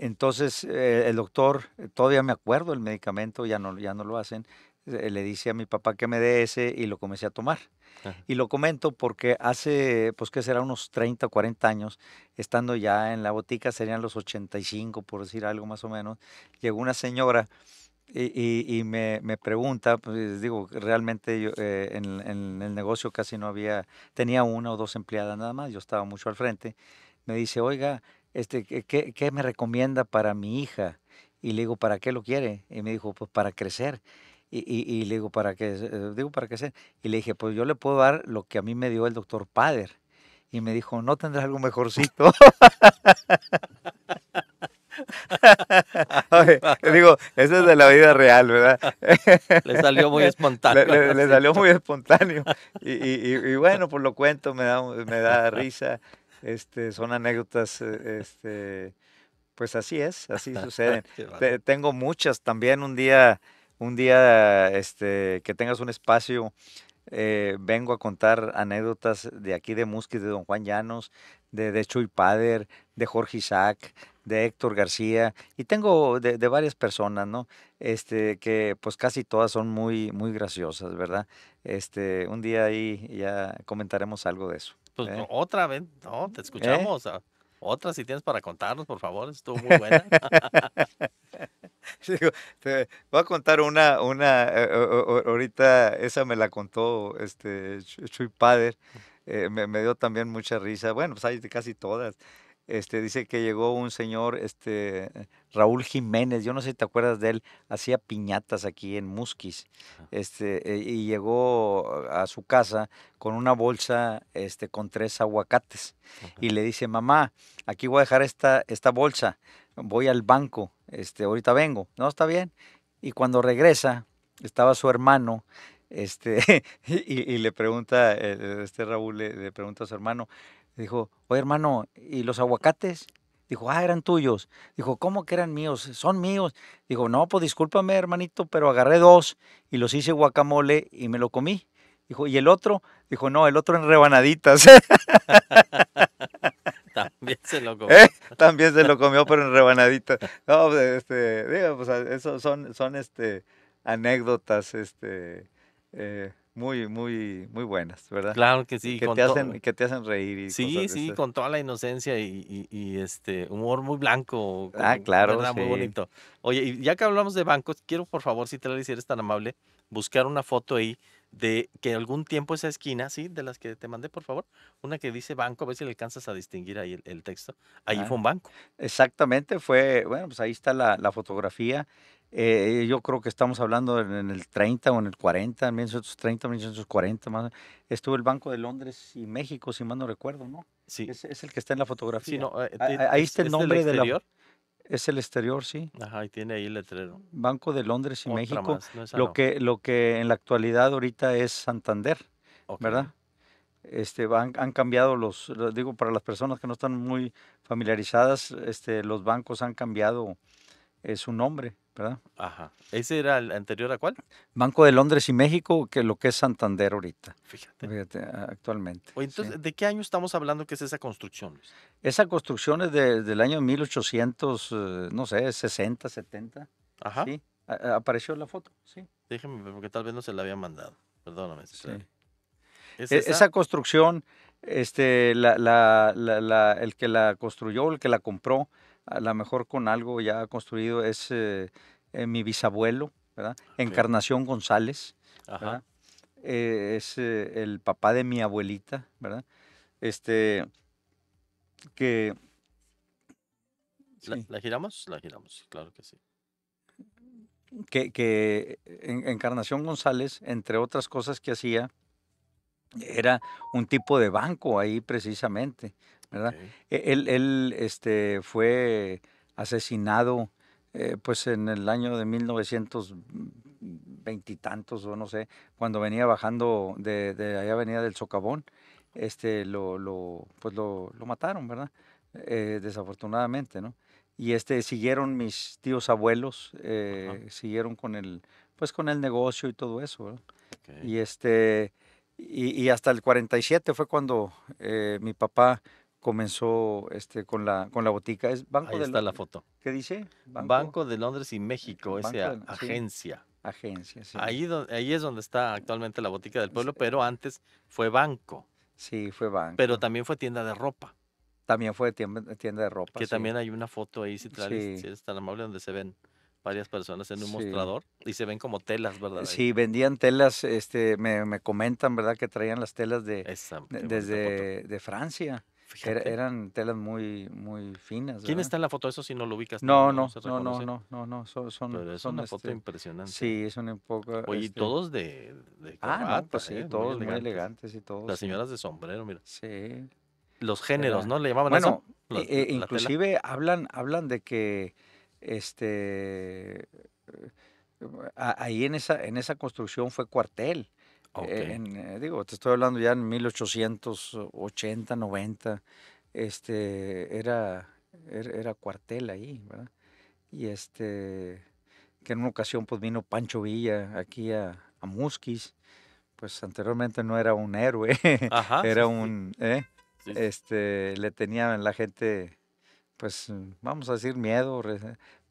Entonces eh, el doctor, eh, todavía me acuerdo el medicamento, ya no, ya no lo hacen, eh, le dice a mi papá que me dé ese y lo comencé a tomar. Y lo comento porque hace, pues que será unos 30 o 40 años, estando ya en la botica, serían los 85 por decir algo más o menos, llegó una señora y, me, pregunta, pues digo, realmente yo, en el negocio casi no había, tenía una o dos empleadas nada más, yo estaba mucho al frente, me dice, oiga, este, ¿qué, me recomienda para mi hija? Y le digo, ¿para qué lo quiere? Y me dijo, pues para crecer. Y, y le digo, ¿para qué? Eh, digo, ¿para Y le dije, pues yo le puedo dar lo que a mí me dio el doctor Pader. Y me dijo, ¿no tendrás algo mejorcito? digo, eso es de la vida real, ¿verdad? le salió muy espontáneo. Le, salió muy espontáneo. Y, y, y, bueno, por pues, lo cuento, me me da risa. Este, son anécdotas, eh, este, pues así es, así suceden. Tengo muchas también. Un día, un día este, que tengas un espacio, eh, vengo a contar anécdotas de aquí de Musquis, de Don Juan Llanos, de, Chuy Pader, de Jorge Isaac, de Héctor García, y tengo de, de, varias personas, ¿no? Este, que pues casi todas son muy, muy graciosas, ¿verdad? Este, un día ahí ya comentaremos algo de eso. Pues, ¿Eh? otra vez, no, te ¿Eh? escuchamos. Ah, otra, si tienes para contarnos, por favor, estuvo muy buena. voy a contar una, una, eh, ahorita esa me la contó este Chuy Pader, me, me, dio también mucha risa, bueno, pues hay de casi todas, este, dice que llegó un señor, este, Raúl Jiménez, yo no sé si te acuerdas de él, hacía piñatas aquí en Musquis, este, eh, y llegó a su casa con una bolsa este, con tres aguacates y le dice, mamá, aquí voy a dejar esta, esta bolsa, voy al banco, este, ahorita vengo, no, está bien. Y cuando regresa, estaba su hermano este, y, le pregunta, eh, este Raúl le, pregunta a su hermano, Dijo, oye hermano, ¿y los aguacates? Dijo, ah, eran tuyos. Dijo, ¿cómo que eran míos? Son míos. Dijo, no, pues discúlpame hermanito, pero agarré dos y los hice guacamole y me lo comí. Dijo, ¿y el otro? Dijo, no, el otro en rebanaditas. También se lo comió. ¿Eh? También se lo comió, pero en rebanaditas. No, pues, este, digo, pues eso son, son este, anécdotas, este, eh, muy, muy, muy buenas, ¿verdad? Claro que sí. Que, te hacen, que te hacen reír. Y sí, sí, con toda la inocencia y, este humor muy blanco. Ah, claro. Muy bonito. Oye, y ya que hablamos de bancos, quiero por favor, si te lo hicieras tan amable, buscar una foto ahí de que algún tiempo esa esquina, ¿sí? De las que te mandé, por favor, una que dice banco, a ver si le alcanzas a distinguir ahí el, texto. Ahí ah, fue un banco. Exactamente, fue, bueno, pues ahí está la, fotografía. Eh, yo creo que estamos hablando en el 30 o en el 40, en 1930, 1940, más. Estuvo el Banco de Londres y México, si mal no recuerdo, ¿no? Sí. Es, el que está en la fotografía. Eh, ah, ahí está el nombre del de es el exterior, sí. Ajá, y tiene ahí el letrero. Banco de Londres y México. lo, que, lo que en la actualidad ahorita es Santander, ¿verdad? Este, han, han, cambiado los, digo, para las personas que no están muy familiarizadas, este, los bancos han cambiado es un nombre, ¿verdad? Ajá. ¿Ese era el anterior a cuál? Banco de Londres y México, que lo que es Santander ahorita. Fíjate. Fíjate actualmente. Oye, entonces, ¿de qué año estamos hablando que es esa construcción? Esa construcción es del año 1800, eh, no sé, 60, 70. Ajá. Sí. Apareció la foto, sí. Déjeme, porque tal vez no se la había mandado. Perdóname. Sí. E, esa? construcción, este, el que la construyó, el que la compró, a lo mejor con algo ya construido, es eh, eh, mi bisabuelo, ¿verdad? Encarnación González, eh, es el papá de mi abuelita, ¿verdad? Este, que... ¿La, giramos? La giramos, claro que sí. Que, que Encarnación González, entre otras cosas que hacía, era un tipo de banco ahí precisamente, e-, él, este, fue asesinado eh, pues en el año de 1920 y tantos, o no sé, cuando venía bajando de, allá venía del socavón, este, lo, pues lo, mataron, ¿verdad? Eh, desafortunadamente, ¿no? Y este, siguieron mis tíos abuelos, eh, siguieron con el, pues con el negocio y todo eso, Y este, y, hasta el 47 fue cuando mi papá comenzó este, con, la, con la botica. Es Banco Ahí de está la foto. ¿Qué dice? Banco, de Londres y México, esa agencia. Agencia, sí. Ahí, ahí es donde está actualmente la botica del pueblo, eh, pero antes fue banco. Sí, fue banco. Pero también fue tienda de ropa. También fue tienda, de ropa. Que también hay una foto ahí, si, traes, tan amable, donde se ven varias personas en un mostrador y se ven como telas, ¿verdad? Sí, vendían telas, este, me, comentan, ¿verdad? Que traían las telas de desde de Francia eran telas muy, muy finas. ¿Quién está en la foto? Eso si no lo ubicas. No, no, no, no, no, no, no, son. Pero es son una foto este impresionante. Sí, es una poco. Oye, este todos de, ah, no, pues sí, eh? todos muy elegantes. y todos. Las señoras de sombrero, mira. Sí. Los géneros, ¿no? Le llamaban bueno, eso. Bueno, e, e inclusive hablan, hablan de que este eh, ahí en esa, en esa construcción fue cuartel. Eh, digo, te estoy hablando ya en 1880, 90, este, era, er, era, cuartel ahí, ¿verdad? Y este, que en una ocasión pues vino Pancho Villa aquí a, a Musquis, pues anteriormente no era un héroe, era un, ¿eh? este, le tenían la gente, pues vamos a decir miedo,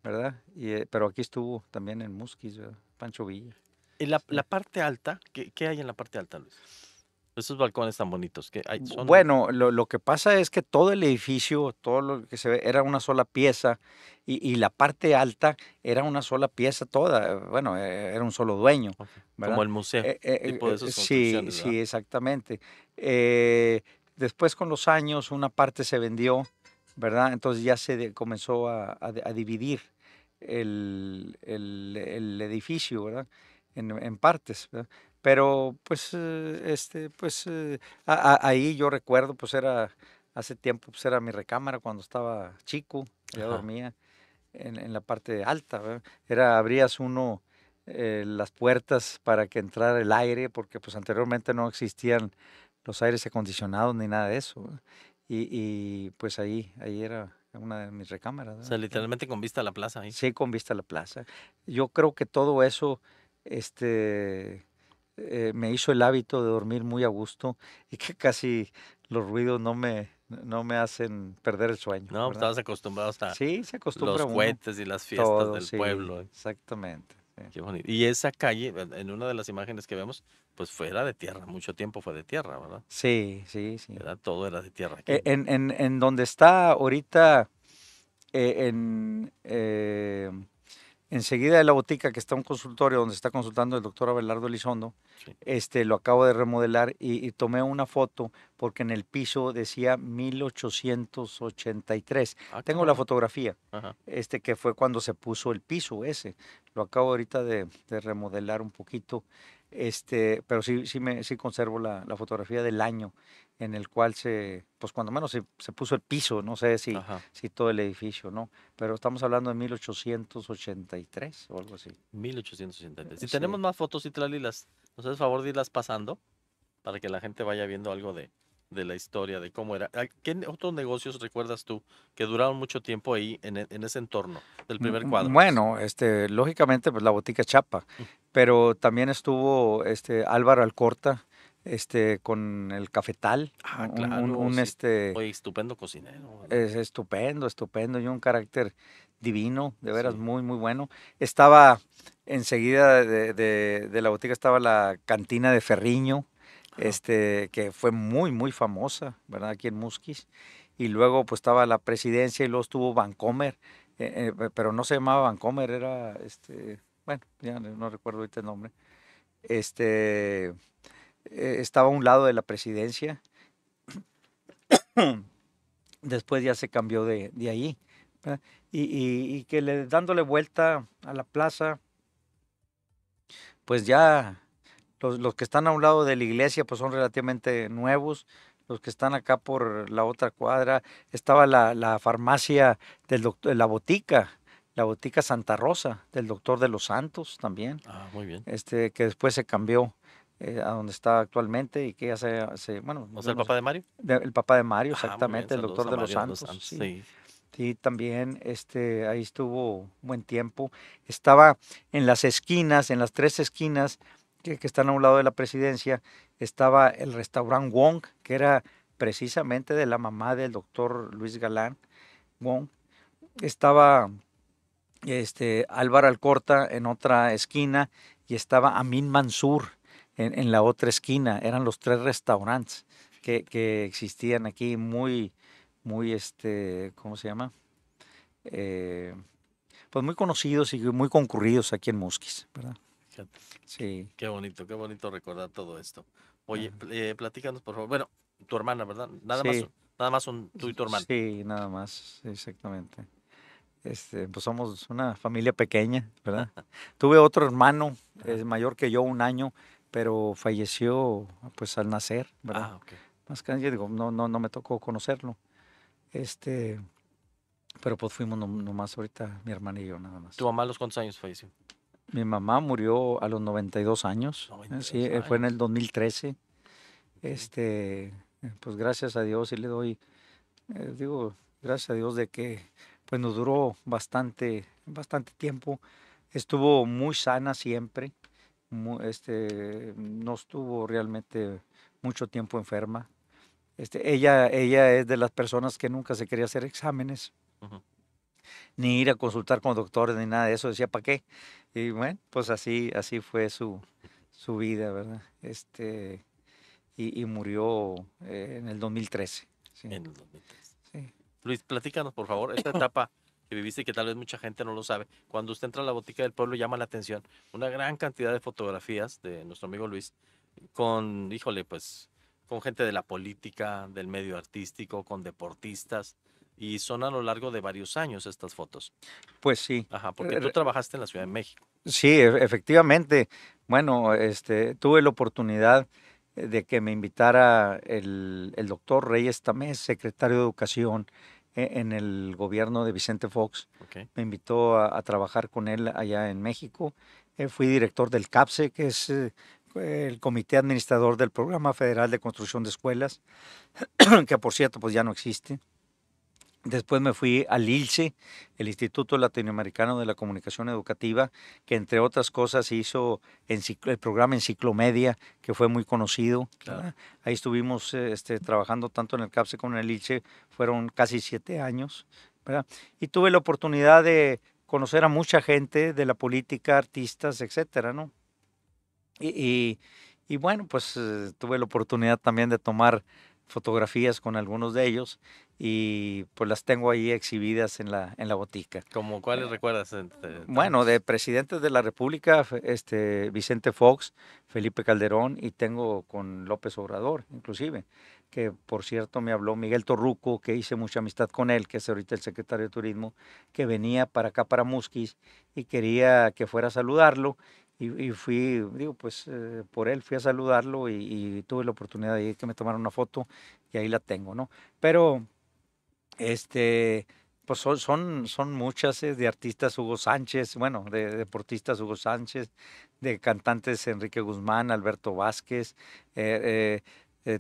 ¿verdad? Eh, pero aquí estuvo también en Musquis, Pancho Villa. Eh, la, la, parte alta, ¿qué, ¿qué, hay en la parte alta, Luis? Esos balcones tan bonitos. qué hay? Bueno, lo, lo, que pasa es que todo el edificio, todo lo que se ve, era una sola pieza y, y la parte alta era una sola pieza toda. Bueno, e, era un solo dueño. Como el museo. Eh, eh, sí, sí, exactamente. después con los años una parte se vendió, ¿verdad? Entonces ya se comenzó a, a, a dividir el, el, el edificio, ¿verdad? en, partes. Pero pues, eh, este, pues eh, ahí yo recuerdo, pues era, hace tiempo pues era mi recámara cuando estaba chico, ya dormía en, en, la parte alta. Era, abrías uno eh, las puertas para que entrara el aire, porque pues anteriormente no existían los aires acondicionados ni nada de eso. Y, y pues ahí, ahí era una de mis recámaras. O sea, literalmente con vista a la plaza Sí, con vista a la plaza. Yo creo que todo eso este, eh, me hizo el hábito de dormir muy a gusto y que casi los ruidos no me, no me hacen perder el sueño. No, pues, estabas acostumbrado hasta los puentes y las fiestas del pueblo. ¿eh? Exactamente. Qué bonito. Y esa calle, en una de las imágenes que vemos, pues fuera de tierra, mucho tiempo fue de tierra, ¿verdad? Sí, sí, sí. todo era de tierra. E, en, en, en donde está ahorita, eh, en enseguida de la botica, que está un consultorio donde está consultando el doctor Abelardo Elizondo, este, lo acabo de remodelar y, tomé una foto porque en el piso decía 1883. Ah, Tengo la fotografía, este que fue cuando se puso el piso ese. Lo acabo ahorita de, remodelar un poquito, este, pero sí, sí, me, sí conservo la fotografía del año en el cual se, pues cuando menos se, puso el piso, no sé si, si todo el edificio, ¿no? Pero estamos hablando de 1883 o algo así. 1883. Si tenemos más fotos, y las, nos haces favor de irlas pasando para que la gente vaya viendo algo de, de la historia, de cómo era. Ah, ¿Qué otros negocios recuerdas tú que duraron mucho tiempo ahí en, e, ese entorno del primer cuadro? Bueno, este, lógicamente pues la botica Chapa, pero también estuvo este, Álvaro Alcorta, este, con el cafetal. Ah, claro. Un, este, estupendo cocinero. ¿eh? Es estupendo, estupendo y un carácter divino, de veras muy, muy bueno. Estaba enseguida de, de, la botica, estaba la cantina de Ferriño, este, que fue muy, muy famosa, ¿verdad? Aquí en Musquis. Y luego pues estaba la presidencia y luego estuvo Vancomer, eh, eh, pero no se llamaba Vancomer, era, este, bueno, ya no recuerdo ahorita el nombre. Este, eh, estaba a un lado de la presidencia. Después ya se cambió de, ahí. Y, que le, dándole vuelta a la plaza, pues ya los, que están a un lado de la iglesia pues son relativamente nuevos, los que están acá por la otra cuadra, estaba la, la farmacia del doctor, la botica, la botica Santa Rosa del doctor de los Santos también. Ah, muy bien. Este, que después se cambió eh, a donde está actualmente y que ya se, bueno. el papá de Mario? el papá ah, de Mario, exactamente, el doctor de los Santos. sí. también este, ahí estuvo un buen tiempo. Estaba en las esquinas, en las tres esquinas que, están a un lado de la presidencia, estaba el restaurante Wong, que era precisamente de la mamá del doctor Luis Galán Wong. Estaba este, Álvaro Alcorta en otra esquina y estaba Amin Mansur en, la otra esquina, eran los tres restaurantes que, que existían aquí muy, muy, este, ¿cómo se llama? Eh, pues muy conocidos y muy concurridos aquí en Musquis, ¿verdad? Sí. Qué bonito, qué bonito recordar todo esto. Oye, eh, platícanos, por favor. Bueno, tu hermana, ¿verdad? Nada sí. más, nada más un, tú y tu hermana. Sí, nada más, exactamente. Este, pues somos una familia pequeña, ¿verdad? Tuve otro hermano, es mayor que yo un año, pero falleció pues al nacer, ¿verdad? Ah, Más que digo, no, no, no me tocó conocerlo. Este, pero pues fuimos nomás ahorita mi hermana y yo nada más. ¿Tu mamá a los cuántos años falleció? Mi mamá murió a los 92 años. sí, eh, fue en el 2013. Este, eh, pues gracias a Dios y le doy, eh, digo, gracias a Dios de que pues nos duró bastante, bastante tiempo. Estuvo muy sana siempre este, no estuvo realmente mucho tiempo enferma. Este, ella, ella es de las personas que nunca se quería hacer exámenes, ni ir a consultar con doctores, ni nada de eso. Decía, ¿para qué? Y bueno, pues así, así fue su, vida, ¿verdad? Este, y, murió eh, en el 2013. En el 2013. Luis, platícanos, por favor, esta etapa que viviste y que tal vez mucha gente no lo sabe. Cuando usted entra a la botica del pueblo llama la atención una gran cantidad de fotografías de nuestro amigo Luis con, híjole, pues con gente de la política, del medio artístico, con deportistas. Y son a lo largo de varios años estas fotos. Pues sí. Ajá, porque eh, tú trabajaste en la Ciudad de México. Sí, e, efectivamente. Bueno, este, tuve la oportunidad de que me invitara el, el doctor Reyes Tamés, secretario de Educación, e-, en el gobierno de Vicente Fox. Me invitó a, trabajar con él allá en México. Eh, fui director del CAPSE, que es eh, el Comité Administrador del Programa Federal de Construcción de Escuelas, que por cierto pues ya no existe. Después me fui al ILCE, el Instituto Latinoamericano de la Comunicación Educativa, que entre otras cosas hizo el programa Enciclomedia, que fue muy conocido. Ahí estuvimos este, trabajando tanto en el CAPSE como en el ILCE, fueron casi siete años. Y tuve la oportunidad de conocer a mucha gente de la política, artistas, etcétera, ¿no? Y, y bueno, pues eh, tuve la oportunidad también de tomar fotografías con algunos de ellos y pues las tengo ahí exhibidas en la, en la botica. ¿Como cuáles eh, recuerdas? Bueno, de presidentes de la República, este, Vicente Fox, Felipe Calderón y tengo con López Obrador, inclusive, que por cierto me habló Miguel Torruco, que hice mucha amistad con él, que es ahorita el secretario de Turismo, que venía para acá, para Musquis, y quería que fuera a saludarlo y, fui, digo, pues eh, por él fui a saludarlo y, tuve la oportunidad de que me tomaran una foto y ahí la tengo, ¿no? Pero, este, pues son, son, muchas eh, de artistas Hugo Sánchez, bueno, de, deportistas Hugo Sánchez, de cantantes Enrique Guzmán, Alberto Vázquez, eh,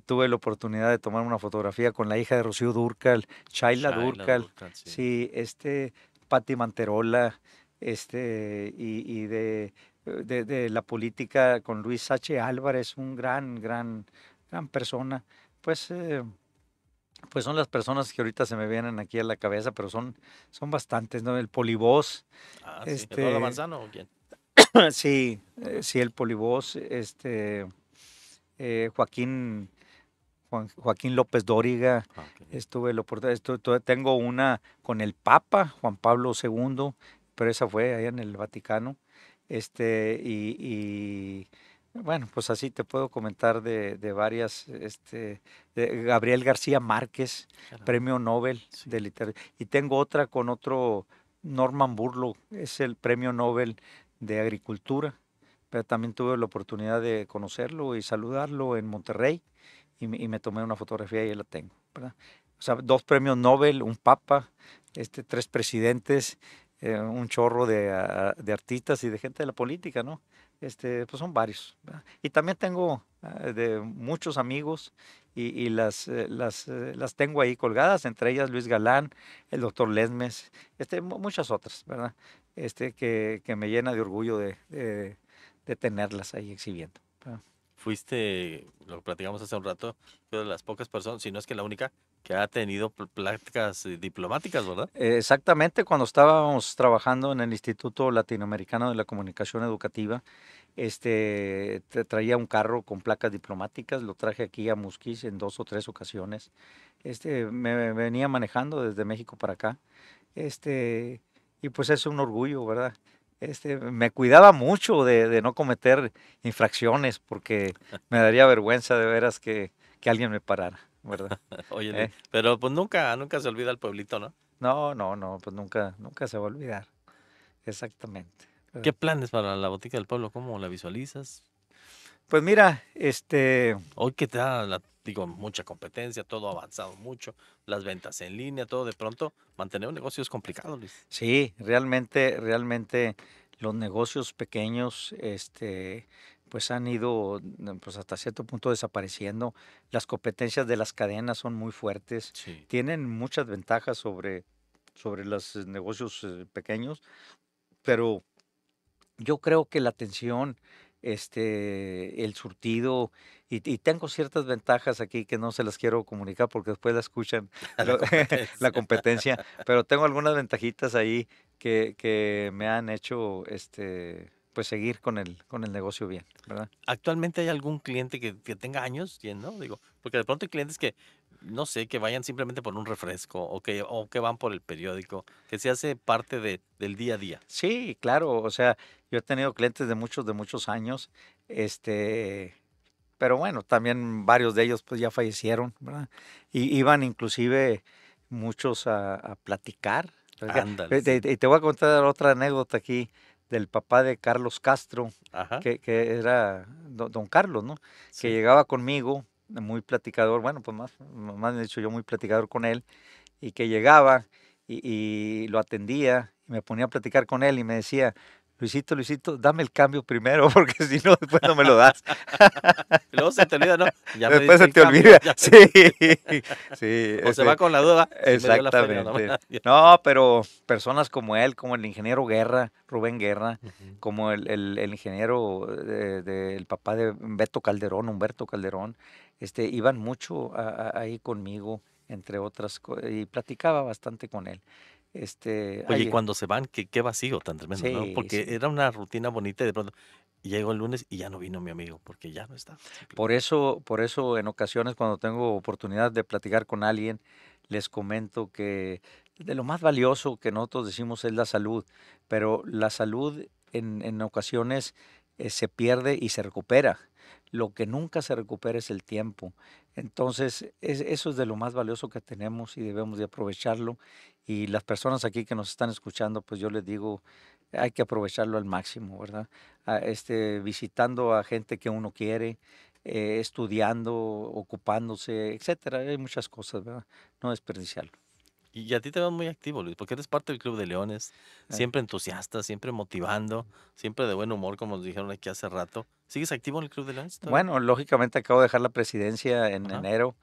tuve la oportunidad de tomar una fotografía con la hija de Rocío Durcal, Chayla, Durcal, sí. este, Patti Manterola, este, y de de, la política con Luis H. Álvarez, un gran, gran, gran persona. Pues, eh, pues son las personas que ahorita se me vienen aquí a la cabeza, pero son, son bastantes, ¿no? El Polibos. Ah, sí. ¿El este, eh, sí, el Polibos, este, eh, Joaquín... Joaquín López Dóriga, ah, estuve la oportunidad, tengo una con el Papa Juan Pablo II, pero esa fue allá en el Vaticano. Este, y, bueno, pues así te puedo comentar de, varias, este, de Gabriel García Márquez, premio Nobel de literatura. Y tengo otra con otro, Norman burlo es el premio Nobel de Agricultura, pero también tuve la oportunidad de conocerlo y saludarlo en Monterrey y me, tomé una fotografía y la tengo. O sea, dos premios Nobel, un papa, este, tres presidentes, eh, un chorro ah, de, artistas y de gente de la política, ¿no? Este, pues son varios. Y también tengo ah, de muchos amigos y, las, eh, las, eh, las, tengo ahí colgadas, entre ellas Luis Galán, el doctor Lesmes, este, muchas otras, ¿verdad? Este, que, me llena de orgullo de, tenerlas ahí exhibiendo fuiste, lo platicamos hace un rato, de las pocas personas, si no es que la única, que ha tenido placas eh, diplomáticas, ¿verdad? Eh, exactamente, cuando estábamos trabajando en el Instituto Latinoamericano de la Comunicación Educativa, este, traía un carro con placas diplomáticas, lo traje aquí a Musquis en dos o tres ocasiones. Este, me venía manejando desde México para acá. Este, y pues es un orgullo, ¿verdad? este, me cuidaba mucho de, no cometer infracciones porque me daría vergüenza de veras que, alguien me parara, ¿verdad? Eh. pero pues nunca, nunca se olvida el pueblito, ¿no? No, no, no, pues nunca, nunca se va a olvidar. Exactamente. ¿Qué eh. planes para la botica del pueblo? ¿Cómo la visualizas? Pues mira, este... Hoy que te da la digo, mucha competencia, todo ha avanzado mucho, las ventas en línea, todo de pronto, mantener un negocio es complicado, Sí, realmente, realmente los negocios pequeños, este, pues han ido pues hasta cierto punto desapareciendo. Las competencias de las cadenas son muy fuertes. Tienen muchas ventajas sobre, sobre los eh, negocios eh, pequeños, pero yo creo que la atención, este, el surtido, y, tengo ciertas ventajas aquí que no se las quiero comunicar porque después la escuchan la competencia, pero tengo algunas ventajitas ahí que, que, me han hecho este pues seguir con el con el negocio bien, ¿verdad? Actualmente hay algún cliente que, tenga años ¿no? digo, porque de pronto hay clientes que no sé, que vayan simplemente por un refresco o que, o que van por el periódico, que se hace parte de, del día a día. Sí, claro, o sea, yo he tenido clientes de muchos, de muchos años, este, pero bueno, también varios de ellos pues ya fallecieron, ¿verdad? Y iban inclusive muchos a, platicar. Y te, voy a contar otra anécdota aquí del papá de Carlos Castro, que, era don, Carlos, ¿no? Que llegaba conmigo, muy platicador, bueno, pues más, más dicho yo muy platicador con él, y que llegaba y, y lo atendía, y me ponía a platicar con él y me decía, Luisito, Luisito, dame el cambio primero, porque si no, después no me lo das. Luego se te olvida, ¿no? Ya después se te olvida. sí, sí. O se va con la duda. Exactamente. ¿no? pero personas como él, como el ingeniero Guerra, Rubén Guerra, como el, el, ingeniero eh, del papá de Beto Calderón, Humberto Calderón, este, iban mucho ahí conmigo, entre otras cosas, y platicaba bastante con él. Este, Oye, cuando se van, qué, vacío tan tremendo, Porque era una rutina bonita y de pronto llegó el lunes y ya no vino mi amigo, porque ya no está. Por eso, por eso en ocasiones cuando tengo oportunidad de platicar con alguien, les comento que de lo más valioso que nosotros decimos es la salud, pero la salud en, ocasiones eh, se pierde y se recupera. Lo que nunca se recupera es el tiempo. Entonces, eso es de lo más valioso que tenemos y debemos de aprovecharlo. Y las personas aquí que nos están escuchando, pues yo les digo, hay que aprovecharlo al máximo, ¿verdad? Ah, este, visitando a gente que uno quiere, eh, estudiando, ocupándose, etcétera. Hay muchas cosas, ¿verdad? No desperdiciarlo. Y a ti te vas muy activo, Luis, porque eres parte del Club de Leones, eh. siempre entusiasta, siempre motivando, siempre de buen humor, como nos dijeron aquí hace rato. ¿Sigues activo en el Club de Leones? Bueno, lógicamente acabo de dejar la presidencia en enero,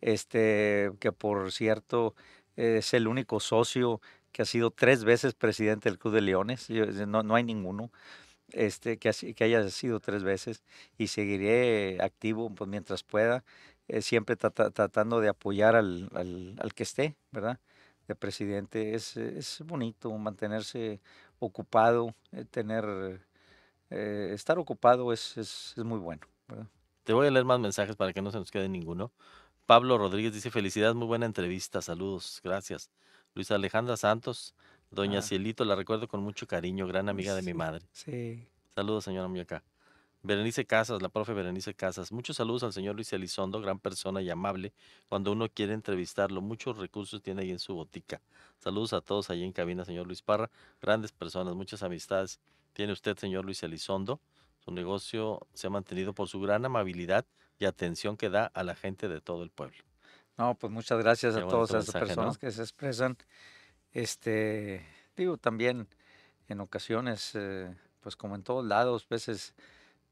este, que por cierto es el único socio que ha sido tres veces presidente del Club de Leones, no, hay ninguno este, que, haya sido tres veces y seguiré activo pues, mientras pueda, eh, siempre tratando de apoyar al, que esté, ¿verdad? De presidente. Es, bonito mantenerse ocupado, eh, tener eh, estar ocupado es, es, muy bueno. Te voy a leer más mensajes para que no se nos quede ninguno. Pablo Rodríguez dice, felicidades, muy buena entrevista, saludos, gracias. Luisa Alejandra Santos, doña ah. Cielito, la recuerdo con mucho cariño, gran amiga de mi madre. Sí. Saludos, señora Muñeca. Berenice Casas, la profe Berenice Casas. Muchos saludos al señor Luis Elizondo, gran persona y amable. Cuando uno quiere entrevistarlo, muchos recursos tiene ahí en su botica. Saludos a todos allí en cabina, señor Luis Parra. Grandes personas, muchas amistades tiene usted, señor Luis Elizondo. Su negocio se ha mantenido por su gran amabilidad y atención que da a la gente de todo el pueblo. No, pues muchas gracias a todas esas personas que se expresan. Este, digo, también en ocasiones, eh, pues como en todos lados, veces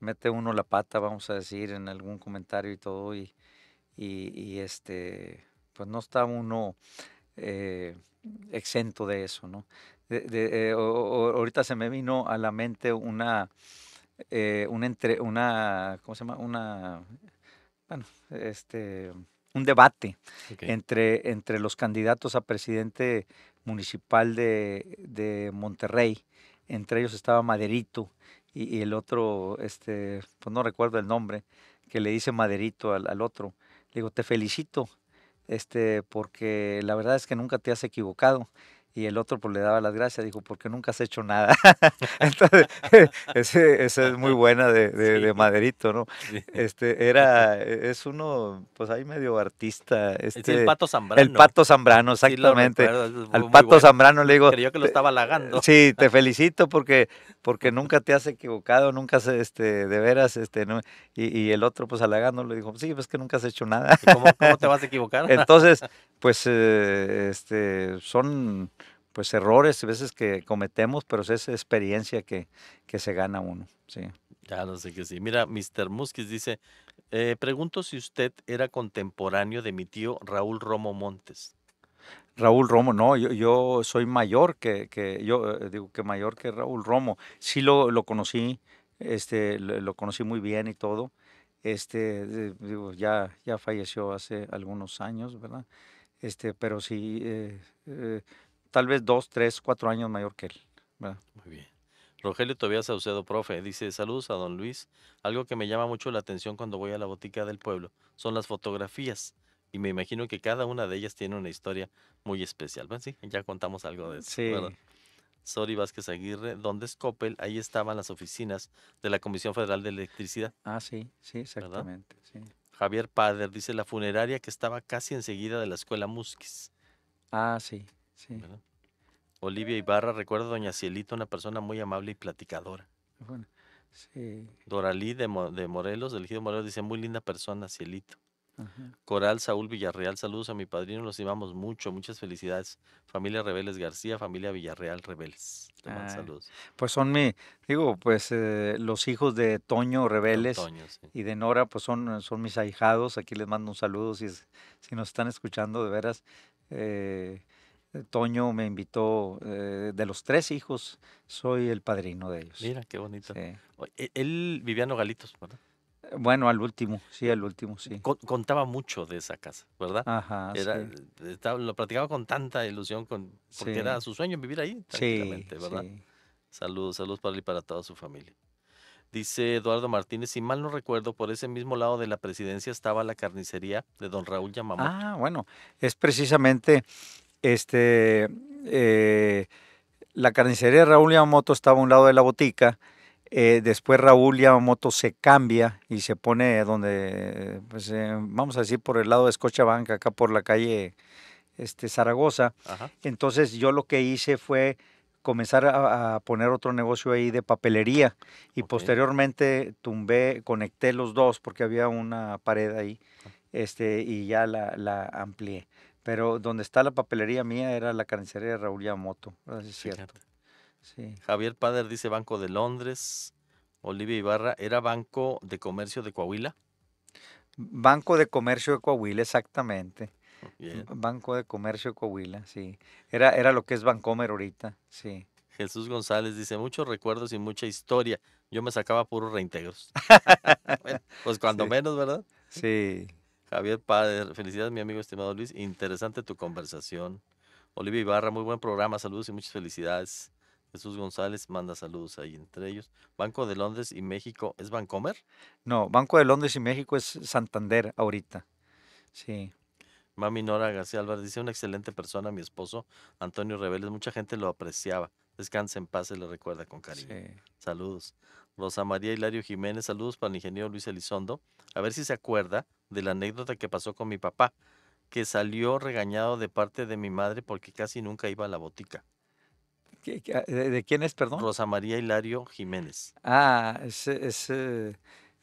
mete uno la pata, vamos a decir, en algún comentario y todo, y, y, este, pues no está uno eh, exento de eso, ¿no? Eh, ahorita se me vino a la mente una, eh, una, Una, bueno, este, un debate entre, entre los candidatos a presidente municipal de, de Monterrey, entre ellos estaba Maderito, y, el otro, este, pues no recuerdo el nombre, que le dice maderito al, al, otro. Le digo, te felicito, este, porque la verdad es que nunca te has equivocado y el otro pues le daba las gracias, dijo, porque nunca has hecho nada. Entonces, ese, es muy buena de, de, Maderito, ¿no? Este, era, e, es uno, pues ahí medio artista. Este, el Pato Zambrano. El Pato Zambrano, exactamente. Al Pato Zambrano le digo... Creyó que lo estaba halagando. Eh, sí, te felicito porque, porque nunca te has equivocado, nunca, has, este, de veras, este, y, el otro pues halagando le dijo, sí, pues que nunca has hecho nada. ¿Cómo te vas a equivocar? Entonces, pues eh, este, son pues errores a veces que cometemos, pero es experiencia que, que se gana uno. Sí. Ya sé que sí. Mira, Mr. Muskis dice, eh, pregunto si usted era contemporáneo de mi tío Raúl Romo Montes. Raúl Romo, no, yo, soy mayor que, yo eh, digo que mayor que Raúl Romo. Sí lo, conocí, este, lo, conocí muy bien y todo. Este, ya, ya falleció hace algunos años, ¿verdad? este, pero sí, eh, eh, tal vez dos, tres, cuatro años mayor que él. Muy bien. Rogelio Tobias Saucedo, profe, dice, saludos a don Luis. Algo que me llama mucho la atención cuando voy a la botica del pueblo son las fotografías. Y me imagino que cada una de ellas tiene una historia muy especial. Bueno, sí, ya contamos algo de eso. Sí. Sorry, Vázquez Aguirre, donde es Coppel, ahí estaban las oficinas de la Comisión Federal de Electricidad. Ah, sí, sí, exactamente. Sí. Javier Pader dice la funeraria que estaba casi enseguida de la escuela Musquis. Ah, sí, sí. Olivia Ibarra, recuerdo a doña Cielito, una persona muy amable y platicadora. Bueno, sí. Doralí de, Morelos, elegido Morelos, dice muy linda persona, Cielito. Coral Saúl Villarreal, saludos a mi padrino, los llevamos mucho, muchas felicidades. Familia Rebeles García, familia Villarreal Rebeles. Te mando ah, saludos. Pues son mi, digo, pues eh, los hijos de Toño Rebeles y de Nora, pues son, son mis ahijados. Aquí les mando un saludo si, si nos están escuchando, de veras. Eh, eh, Toño me invitó, de los tres hijos, soy el padrino de ellos. Mira, qué bonito. Él, Viviano Galitos, ¿verdad? Bueno, al último, sí, al último, sí. contaba mucho de esa casa, ¿verdad? Ajá. sí. lo platicaba con tanta ilusión, con, porque era su sueño vivir ahí tranquilamente, sí, ¿verdad? Saludos, saludos para él y para toda su familia. Dice Eduardo Martínez, si mal no recuerdo, por ese mismo lado de la presidencia estaba la carnicería de don Raúl Yamamoto. Ah, bueno, es precisamente este eh, la carnicería de Raúl Yamamoto estaba a un lado de la botica eh, después Raúl Yamamoto se cambia y se pone donde, pues, eh, vamos a decir, por el lado de Escochabanca, acá por la calle este, Zaragoza. Entonces yo lo que hice fue comenzar a, poner otro negocio ahí de papelería y posteriormente tumbé, conecté los dos porque había una pared ahí este, y ya la, amplié. Pero donde está la papelería mía era la carnicería de Raúl Yamamoto, es cierto. Javier Pader dice Banco de Londres. Olivia Ibarra, ¿era Banco de Comercio de Coahuila? Banco de Comercio de Coahuila, exactamente. Banco de Comercio de Coahuila, sí. Era, era lo que es Bancomer ahorita, sí. Jesús González dice, muchos recuerdos y mucha historia. Yo me sacaba puros reintegros. pues cuando menos, ¿verdad? Sí. Javier Pader, felicidades mi amigo estimado Luis, interesante tu conversación. Olivia Ibarra, muy buen programa, saludos y muchas felicidades. Jesús González manda saludos ahí entre ellos. Banco de Londres y México, ¿es Bancomer? No, Banco de Londres y México es Santander ahorita. Sí. Mami Nora García Álvarez dice, una excelente persona, mi esposo Antonio Rebeles, mucha gente lo apreciaba. Descansa en paz, se le recuerda con cariño. Sí. Saludos. Rosa María Hilario Jiménez, saludos para el ingeniero Luis Elizondo. A ver si se acuerda de la anécdota que pasó con mi papá, que salió regañado de parte de mi madre porque casi nunca iba a la botica. Ah, ¿De, quién es, perdón? Rosa María Hilario Jiménez. Ah, es,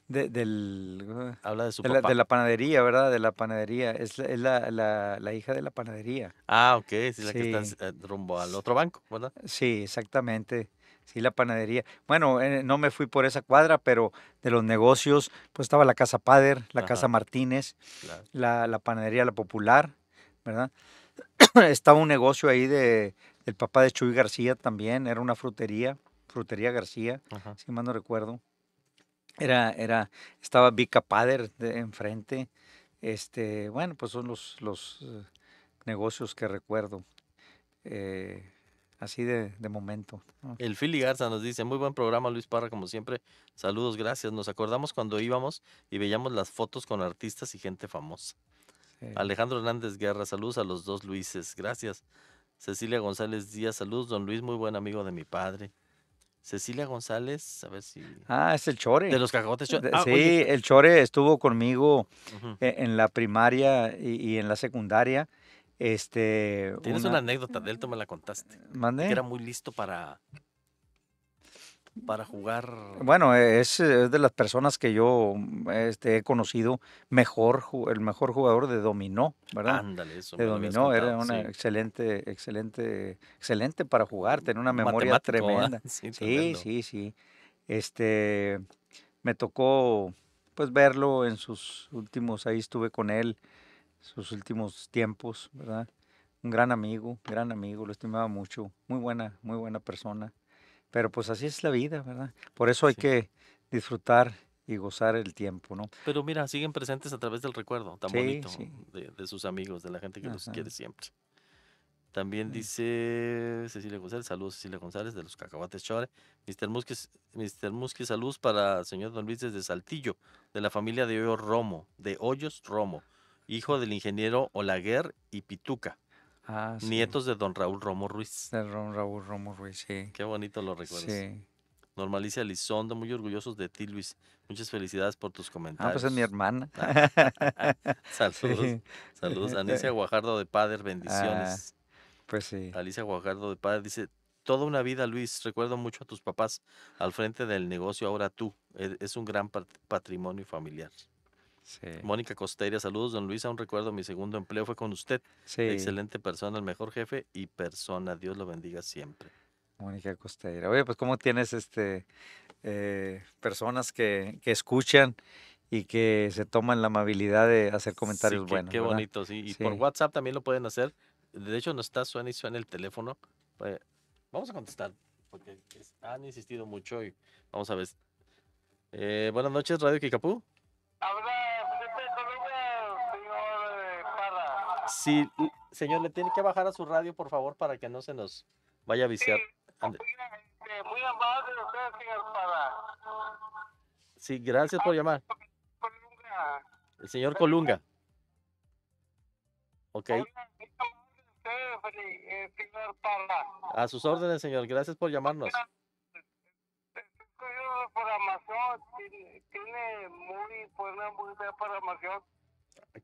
del... Ah, Habla de su papá. La, de la panadería, ¿verdad? De la panadería. Es, la, hija de la panadería. Ah, ok. Es la que está rumbo al otro banco, ¿verdad? Sí, exactamente. Sí, la panadería. Bueno, eh, no me fui por esa cuadra, pero de los negocios, pues estaba la Casa Pader, la Casa Martínez, la, panadería La Popular, ¿verdad? estaba un negocio ahí de el papá de Chuy García también era una frutería, Frutería García, si mal no recuerdo. Era, era, estaba Vika Pader enfrente. Este, bueno, pues son los, los eh, negocios que recuerdo. Eh, así de, momento. El Philly Garza nos dice, muy buen programa Luis Parra, como siempre. Saludos, gracias. Nos acordamos cuando íbamos y veíamos las fotos con artistas y gente famosa. Alejandro Hernández Guerra, saludos a los dos Luises, gracias. Cecilia González Díaz, saludos, don Luis, muy buen amigo de mi padre. Cecilia González, a ver si. Ah, es el Chore. De los cacahuates ah, sí, el Chore estuvo conmigo e, en la primaria y, en la secundaria. Este, Tienes una... anécdota de él, tú me la contaste. ¿Mandé? Que era muy listo para para jugar? Bueno, e, es, de las personas que yo mm, este, he conocido mejor, el mejor jugador de dominó, ¿verdad? Ándale, De dominó, era una excelente, excelente, excelente para jugar, tenía una memoria tremenda. Sí, sí, sí, Este, me tocó pues verlo en sus últimos, ahí estuve con él, sus últimos tiempos, ¿verdad? Un gran amigo, gran amigo, lo estimaba mucho, muy buena, muy buena persona. Pero pues así es la vida, ¿verdad? Por eso hay que disfrutar y gozar el tiempo, ¿no? Pero mira, siguen presentes a través del recuerdo tan bonito De, sus amigos, de la gente que los quiere siempre. También dice Cecilia González, saludos Cecilia González de los Cacahuates Chore. Mr. Musque, Mr. saludos para el señor Don Luis de Saltillo, de la familia de Hoyo Romo, de Hoyos Romo, hijo del ingeniero Olaguer y Pituca. Ah, nietos de don Raúl Romo Ruiz. De don Raúl Romo Ruiz, sí. Qué bonito lo recuerdas. Sí. Normalicia Lizondo, muy orgullosos de ti, Luis. Muchas felicidades por tus comentarios. Ah, pues es mi hermana. Ah. saludos. Saludos. Alicia Guajardo de Padre, bendiciones. Ah, pues sí. Alicia Guajardo de Padre dice, toda una vida, Luis, recuerdo mucho a tus papás al frente del negocio, ahora tú. E-, es un gran patrimonio familiar. Mónica Costeira, saludos, don Luis. Aún recuerdo mi segundo empleo fue con usted. Sí. Excelente persona, el mejor jefe y persona. Dios lo bendiga siempre. Mónica Costeira. Oye, pues cómo tienes este eh, personas que, escuchan y que se toman la amabilidad de hacer comentarios buenos. Qué, qué bonito, sí. Y por WhatsApp también lo pueden hacer. De hecho, no está suena y suena el teléfono. Pues, vamos a contestar, porque han insistido mucho y vamos a ver. Eh, buenas noches, Radio Kikapú. Habla Sí, señor, le tiene que bajar a su radio, por favor, para que no se nos vaya a viciar. Sí, muy amable Sí, gracias por llamar. El señor Colunga. Ok. A sus órdenes, señor. Gracias por llamarnos.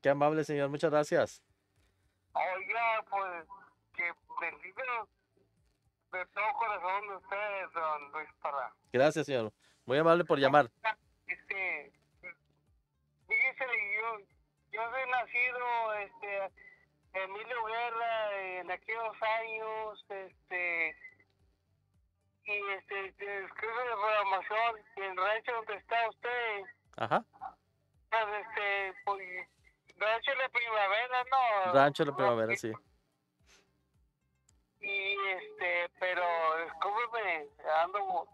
Qué amable, señor. Muchas gracias. Oiga, pues que bendiga de todo corazón de ustedes, don Luis Parra. Gracias, señor. Muy amable por llamar. Este, fíjese, yo, yo soy nacido, este, Emilio Guerra, en aquellos años, este, y este, el de programación, y el rancho donde está usted. Ajá. Pues, este, pues, Rancho de la Primavera, no. Rancho de Primavera, sí. Y este, pero discúlpeme, ando.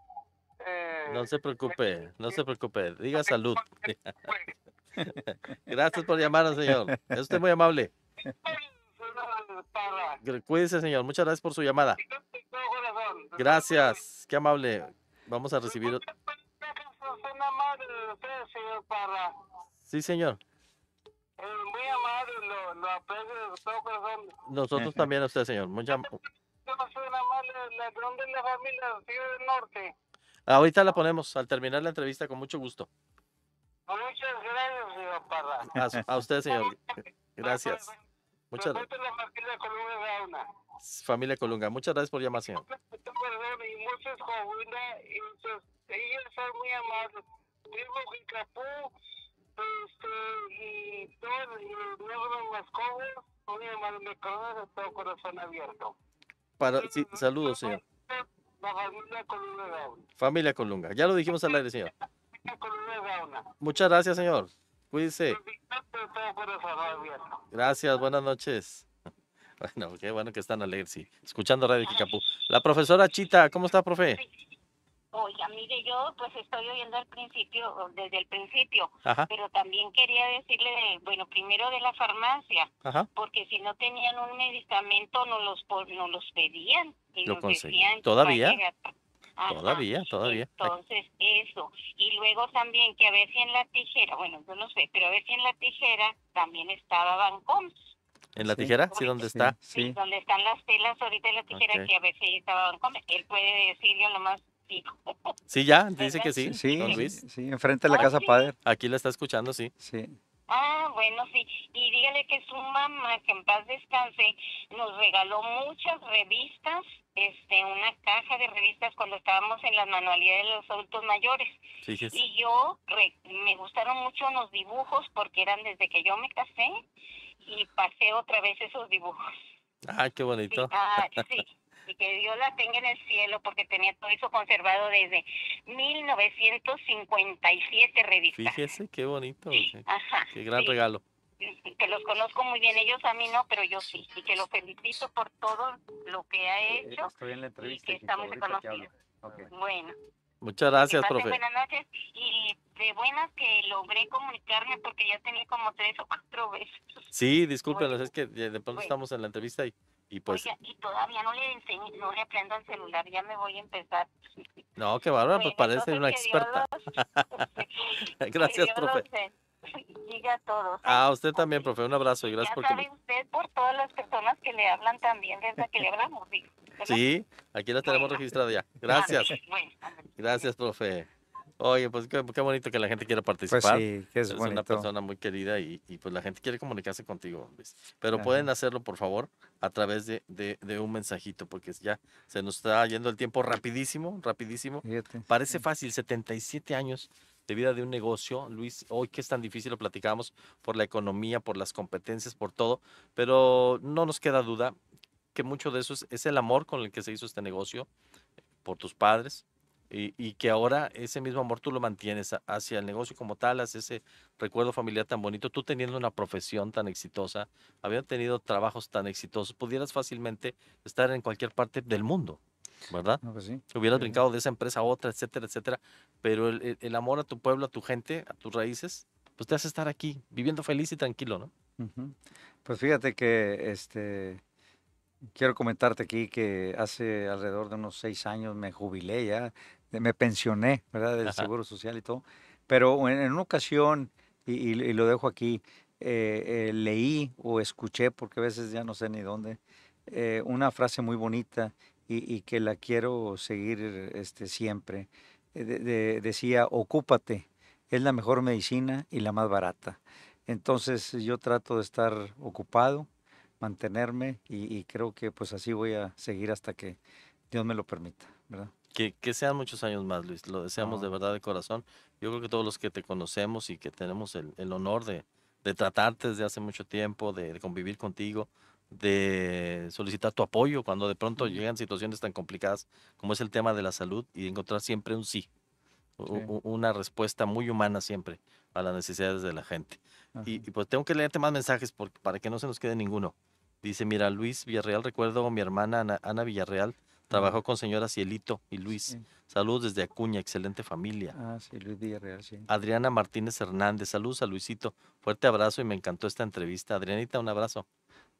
Eh, no se preocupe, no se preocupe, diga salud. Gracias por llamar, señor. Es usted muy amable. Cuídese, señor. Muchas gracias por su llamada. Gracias, qué amable. Vamos a recibir. Sí, señor muy amable, lo, lo aprecio de todo corazón. Nosotros también a usted, señor. Mucha... Yo soy un amable ladrón de la familia del norte. Ahorita la ponemos al terminar la entrevista con mucho gusto. Muchas gracias, señor Parra. A, a usted, señor. Gracias. Muchas gracias. Familia Colunga, familia Colunga, muchas gracias por llamar, señor. Muchas jóvenes, ellos son muy amables. Vivo en Capú, y todo, corazón abierto. Para, saludos, señor. familia Colunga ya lo dijimos al aire, señor. Muchas gracias, señor. Cuídese. Gracias, buenas noches. Bueno, qué bueno que están alegres, sí. Escuchando Radio Kikapú. La profesora Chita, ¿cómo está, profe? Oiga, mire, yo pues estoy oyendo al principio, desde el principio, pero también quería decirle, bueno, primero de la farmacia, porque si no tenían un medicamento, no los, no los pedían. Y Lo conseguían ¿Todavía? Todavía, todavía. Entonces, eso. Y luego también que a ver si en la tijera, bueno, yo no sé, pero a ver si en la tijera también estaba Bancoms. ¿En la tijera? Sí, donde ¿dónde está? Sí, Donde están las telas ahorita en la tijera, que a ver si estaba Bancoms. Él puede decir, yo nomás Sí, ya, dice que sí, sí, Luis. Sí, enfrente de la casa Padre. Aquí la está escuchando, sí. Sí. Ah, bueno, sí. Y dígale que su mamá, que en paz descanse, nos regaló muchas revistas, este, una caja de revistas cuando estábamos en las manualidades de los adultos mayores. Sí, sí. Y yo me gustaron mucho los dibujos porque eran desde que yo me casé y pasé otra vez esos dibujos. Ah, qué bonito. sí. Ah, que Dios la tenga en el cielo porque tenía todo eso conservado desde 1957 revistas. Fíjese qué bonito, qué gran regalo que los conozco muy bien, ellos a mí no, pero yo sí, y que lo felicito por todo lo que ha eh, eh, hecho Estoy en la entrevista, y que Bueno. Muchas gracias, profe. Buenas noches y de buenas que logré comunicarme porque ya tenía como tres o cuatro veces. Sí, discúlpenos, es que de pronto estamos en la entrevista y y pues. y todavía no le enseño, no le el celular, ya me voy a empezar. No, qué bárbaro, pues parece una experta. gracias, profe. Diga a todos. Ah, usted también, profe, un abrazo y gracias ya por sabe que... usted por todas las personas que le hablan también, desde que le hablamos. ¿verdad? Sí, aquí las tenemos bueno. registradas ya. Gracias. gracias, profe. Oye, pues qué, bonito que la gente quiera pues participar. Pues sí, que es Es una persona muy querida y, pues la gente quiere comunicarse contigo, Luis. Pero pueden hacerlo, por favor, a través de, de, un mensajito, porque ya se nos está yendo el tiempo rapidísimo, rapidísimo. Parece mm. fácil, 77 años de vida de un negocio, Luis, hoy que es tan difícil lo platicamos por la economía, por las competencias, por todo, pero no nos queda duda que mucho de eso es el amor con el que se hizo este negocio, por tus padres, y, que ahora ese mismo amor tú lo mantienes hacia el negocio como tal, hacia ese recuerdo familiar tan bonito, tú teniendo una profesión tan exitosa, habiendo tenido trabajos tan exitosos, pudieras fácilmente estar en cualquier parte del mundo. ¿verdad? No, pues Hubieras brincado de esa empresa a otra, etcétera, etcétera. Pero el, amor a tu pueblo, a tu gente, a tus raíces, pues te hace estar aquí, viviendo feliz y tranquilo, ¿no? Pues fíjate que este quiero comentarte aquí que hace alrededor de unos seis años me jubilé ya me pensioné, ¿verdad? Del Seguro Social y todo. Pero en, una ocasión, y, lo dejo aquí, eh, eh, leí o escuché, porque a veces ya no sé ni dónde, eh, una frase muy bonita y, que la quiero seguir este, siempre. decía, ocúpate, es la mejor medicina y la más barata. Entonces yo trato de estar ocupado, mantenerme y, y creo que pues así voy a seguir hasta que Dios me lo permita, ¿verdad? Que, sean muchos años más, Luis. Lo deseamos de verdad de corazón. Yo creo que todos los que te conocemos y que tenemos el, honor de, tratarte desde hace mucho tiempo, de, convivir contigo, de solicitar tu apoyo cuando de pronto llegan situaciones tan complicadas como es el tema de la salud y encontrar siempre un sí, una respuesta muy humana siempre a las necesidades de la gente. Y, pues tengo que leerte más mensajes para que no se nos quede ninguno. Dice, mira, Luis Villarreal, recuerdo a mi hermana Ana Villarreal, Trabajó con señora Cielito y Luis. Saludos desde Acuña, excelente familia. Ah, sí, Luis Real, sí. Adriana Martínez Hernández, saludos a Luisito. Fuerte abrazo y me encantó esta entrevista. Adrianita, un abrazo.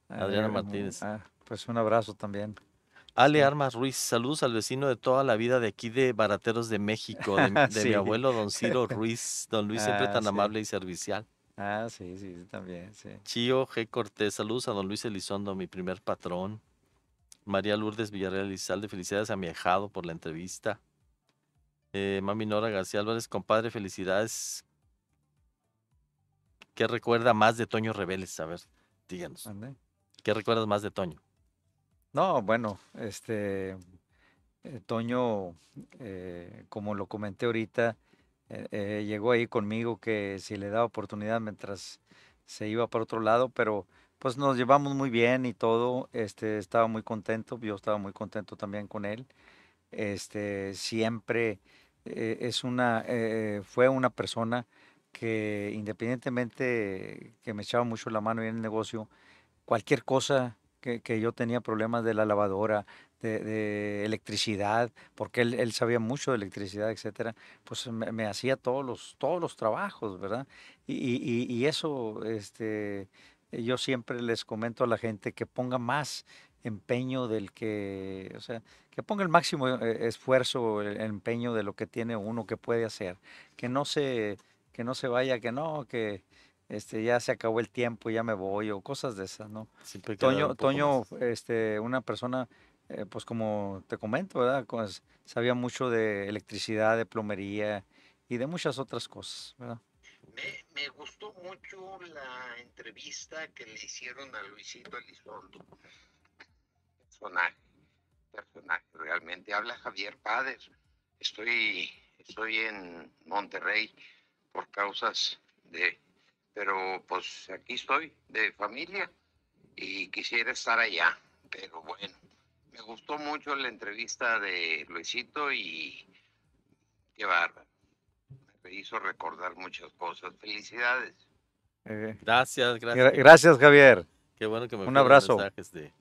Ah, Adriana Martínez. Ah, pues un abrazo también. Ale Armas Ruiz, saludos al vecino de toda la vida de aquí de Barateros de México, de, mi abuelo don Ciro Ruiz, don Luis siempre ah, tan amable y servicial. Ah, sí, sí, también, sí. Chío G. Cortés, saludos a don Luis Elizondo, mi primer patrón. María Lourdes Villarreal de felicidades a mi ejado por la entrevista. Eh, mami Nora García Álvarez, compadre, felicidades. ¿Qué recuerda más de Toño Rebeles? A ver, díganos. ¿Qué recuerdas más de Toño? No, bueno, este eh, Toño, eh, como lo comenté ahorita, llegó ahí conmigo que si le daba oportunidad mientras se iba para otro lado, pero pues nos llevamos muy bien y todo, este, estaba muy contento, yo estaba muy contento también con él, este, siempre eh, es una, eh, eh, fue una persona que independientemente que me echaba mucho la mano en el negocio, cualquier cosa que, yo tenía problemas de la lavadora, de, electricidad, porque él, sabía mucho de electricidad, etcétera, pues me, hacía todos los, todos los trabajos, ¿verdad? Y, y eso, este, eh, yo siempre les comento a la gente que ponga más empeño del que, o sea, que ponga el máximo eh, esfuerzo, el empeño de lo que tiene uno que puede hacer, que no se, que no se vaya, que no, que este, ya se acabó el tiempo, ya me voy, o cosas de esas, ¿no? Toño, Toño este, una persona, eh, pues como te comento, ¿verdad? Pues sabía mucho de electricidad, de plomería y de muchas otras cosas, ¿verdad? Me, gustó mucho la entrevista que le hicieron a Luisito Elizondo. Personaje, personaje, realmente. Habla Javier Padres. Estoy, estoy en Monterrey por causas de... Pero pues aquí estoy, de familia, y quisiera estar allá. Pero bueno, me gustó mucho la entrevista de Luisito y qué bárbaro me hizo recordar muchas cosas. Felicidades. Eh, gracias, gracias. Gracias, Javier. Qué bueno que me Un abrazo. mensajes de,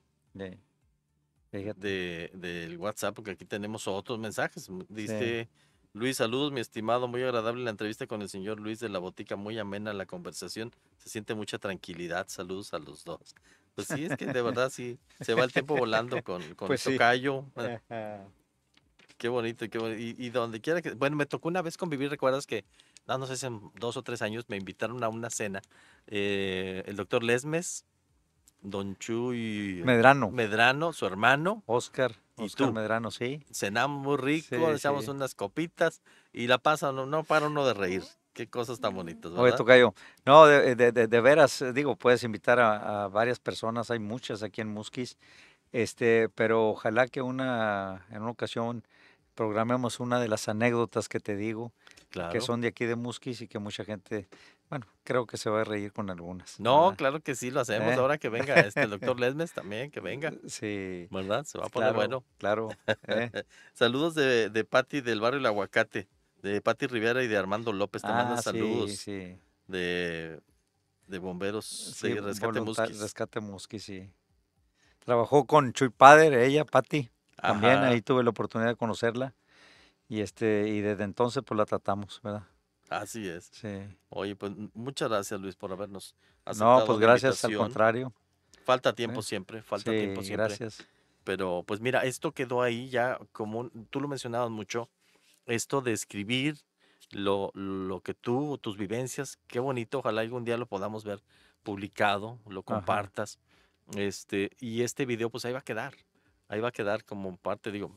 de, del WhatsApp, porque aquí tenemos otros mensajes. Dice. Luis, saludos, mi estimado. Muy agradable la entrevista con el señor Luis de la Botica. Muy amena la conversación. Se siente mucha tranquilidad. Saludos a los dos. Pues sí, es que de verdad sí, se va el tiempo volando con, con pues el Qué bonito, qué bonito. Y, donde quiera que. Bueno, me tocó una vez convivir, recuerdas que, no, sé si dos o tres años me invitaron a una cena. Eh, el doctor Lesmes, Don y... Medrano. Medrano, su hermano. Oscar. Y Oscar Medrano, sí. Cenamos muy rico, echamos unas copitas y la pasa, no, no para uno de reír. Qué cosas tan bonitas, ¿verdad? Oye, Tocayo, no, de, veras, eh, digo, puedes invitar a, a, varias personas, hay muchas aquí en Musquis, este, pero ojalá que una, en una ocasión programemos una de las anécdotas que te digo, que son de aquí de Musquis y que mucha gente, bueno, creo que se va a reír con algunas. No, claro que sí, lo hacemos ¿Eh? ahora que venga este el doctor Lesmes también, que venga. Sí. ¿Verdad? Se va a poner bueno. Claro. ¿eh? saludos de, de Patti del barrio El Aguacate, de Patti Rivera y de Armando López, te ah, saludos. Sí, De, de bomberos, sí, rescate Musquis. Rescate Musquis, sí. Trabajó con Chuy Padre ella, Patti. También ahí tuve la oportunidad de conocerla y este y desde entonces pues la tratamos, ¿verdad? Así es. Sí. Oye, pues muchas gracias Luis por habernos aceptado. No, pues gracias, al contrario. Falta tiempo siempre, falta tiempo siempre. Gracias. Pero pues mira, esto quedó ahí ya, como tú lo mencionabas mucho, esto de escribir lo, que tú, tus vivencias, qué bonito, ojalá algún día lo podamos ver publicado, lo compartas. Este, y este video pues ahí va a quedar ahí va a quedar como parte, digo,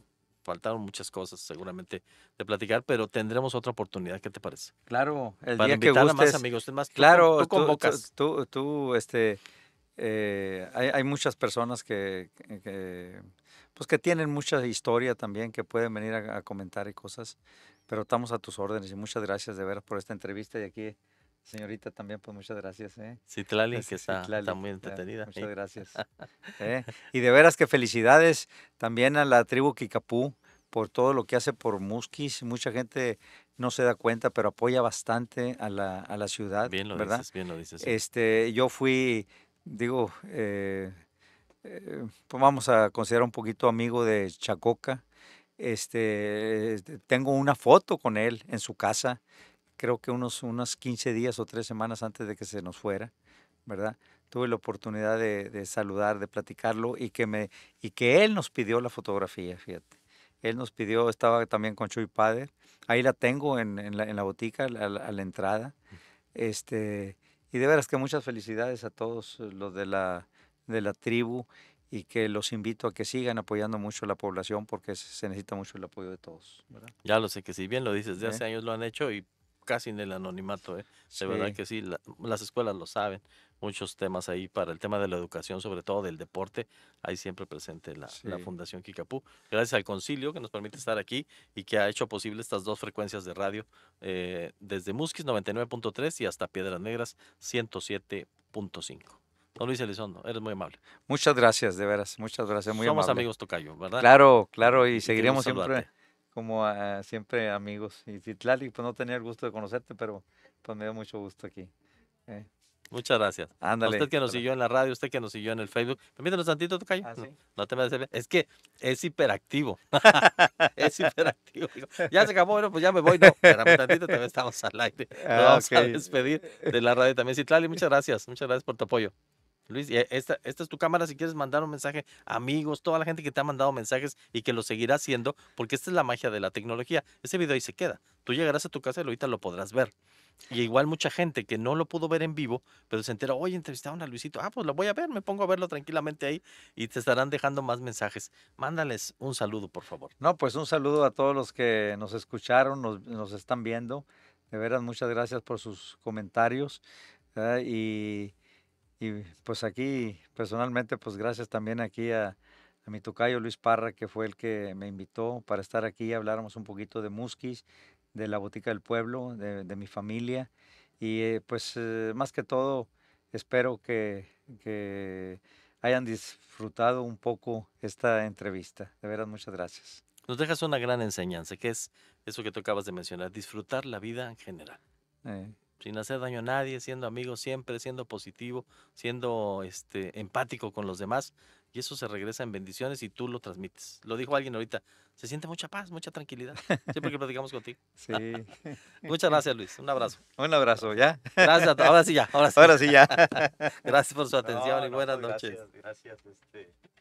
faltaron muchas cosas seguramente de platicar, pero tendremos otra oportunidad. ¿Qué te parece? Claro, el día que gustes, más amigos, más, claro, tú, convocas. Tú, tú, este, eh, hay, muchas personas que, pues que tienen mucha historia también que pueden venir a, a, comentar y cosas, pero estamos a tus órdenes y muchas gracias de ver por esta entrevista y aquí Señorita, también, pues muchas gracias. Sí, ¿eh? Tlali, que está, muy entretenida. muchas gracias. ¿eh? Y de veras que felicidades también a la tribu Kikapú por todo lo que hace por Musquis. Mucha gente no se da cuenta, pero apoya bastante a la, ciudad. Bien lo dices, bien lo dices. Este, yo fui, digo, eh, pues, vamos a considerar un poquito amigo de Chacoca. Este, este tengo una foto con él en su casa creo que unos, unos 15 días o tres semanas antes de que se nos fuera, ¿verdad? Tuve la oportunidad de, saludar, de platicarlo y que, me, y que él nos pidió la fotografía, fíjate. Él nos pidió, estaba también con Chuy Padre, ahí la tengo en, en, la, botica, a la, entrada. Este, y de veras que muchas felicidades a todos los de la, de la tribu y que los invito a que sigan apoyando mucho a la población porque se necesita mucho el apoyo de todos. Ya lo sé que si bien lo dices, de hace años lo han hecho y casi en el anonimato, ¿eh? De verdad que sí, las escuelas lo saben, muchos temas ahí para el tema de la educación, sobre todo del deporte, ahí siempre presente la, Fundación Kikapú. Gracias al concilio que nos permite estar aquí y que ha hecho posible estas dos frecuencias de radio, eh, desde Musquis 99.3 y hasta Piedras Negras 107.5. Don Luis Elizondo, eres muy amable. Muchas gracias, de veras, muchas gracias, muy Somos amigos Tocayo, ¿verdad? Claro, claro, y seguiremos siempre como siempre amigos. Y Citlali, pues no tenía el gusto de conocerte, pero pues me dio mucho gusto aquí. Eh. Muchas gracias. Ándale. Usted que nos siguió en la radio, usted que nos siguió en el Facebook. Permítanos tantito, Tocayo. ¿Ah, no, te me des... Es que es hiperactivo. es hiperactivo. Ya se acabó, bueno, pues ya me voy. No, un tantito, también estamos al aire. Nos vamos ah, a despedir de la radio también. Citlali, muchas gracias. Muchas gracias por tu apoyo. Luis, eh, esta, esta es tu cámara si quieres mandar un mensaje amigos, toda la gente que te ha mandado mensajes y que lo seguirá haciendo, porque esta es la magia de la tecnología. Ese video ahí se queda. Tú llegarás a tu casa y ahorita lo podrás ver. Y igual mucha gente que no lo pudo ver en vivo, pero se entera, oye, entrevistaron a Luisito, ah, pues lo voy a ver, me pongo a verlo tranquilamente ahí y te estarán dejando más mensajes. Mándales un saludo, por favor. No, pues un saludo a todos los que nos escucharon, nos, están viendo. De veras, muchas gracias por sus comentarios. y y pues aquí personalmente pues gracias también aquí a, mi tocayo Luis Parra que fue el que me invitó para estar aquí y habláramos un poquito de Musquis, de la Botica del Pueblo, de, mi familia y eh, pues eh, más que todo espero que, hayan disfrutado un poco esta entrevista. De veras, muchas gracias. Nos dejas una gran enseñanza, que es eso que tú acabas de mencionar, disfrutar la vida en general. Eh, sin hacer daño a nadie, siendo amigo siempre, siendo positivo, siendo este, empático con los demás. Y eso se regresa en bendiciones y tú lo transmites. Lo dijo alguien ahorita, se siente mucha paz, mucha tranquilidad, siempre que platicamos contigo. Sí. Muchas gracias, Luis. Un abrazo. Un abrazo, ¿ya? Gracias. Ahora sí, ya. Ahora sí, ya. gracias por su atención y buenas pues, noches. Gracias, gracias. Este,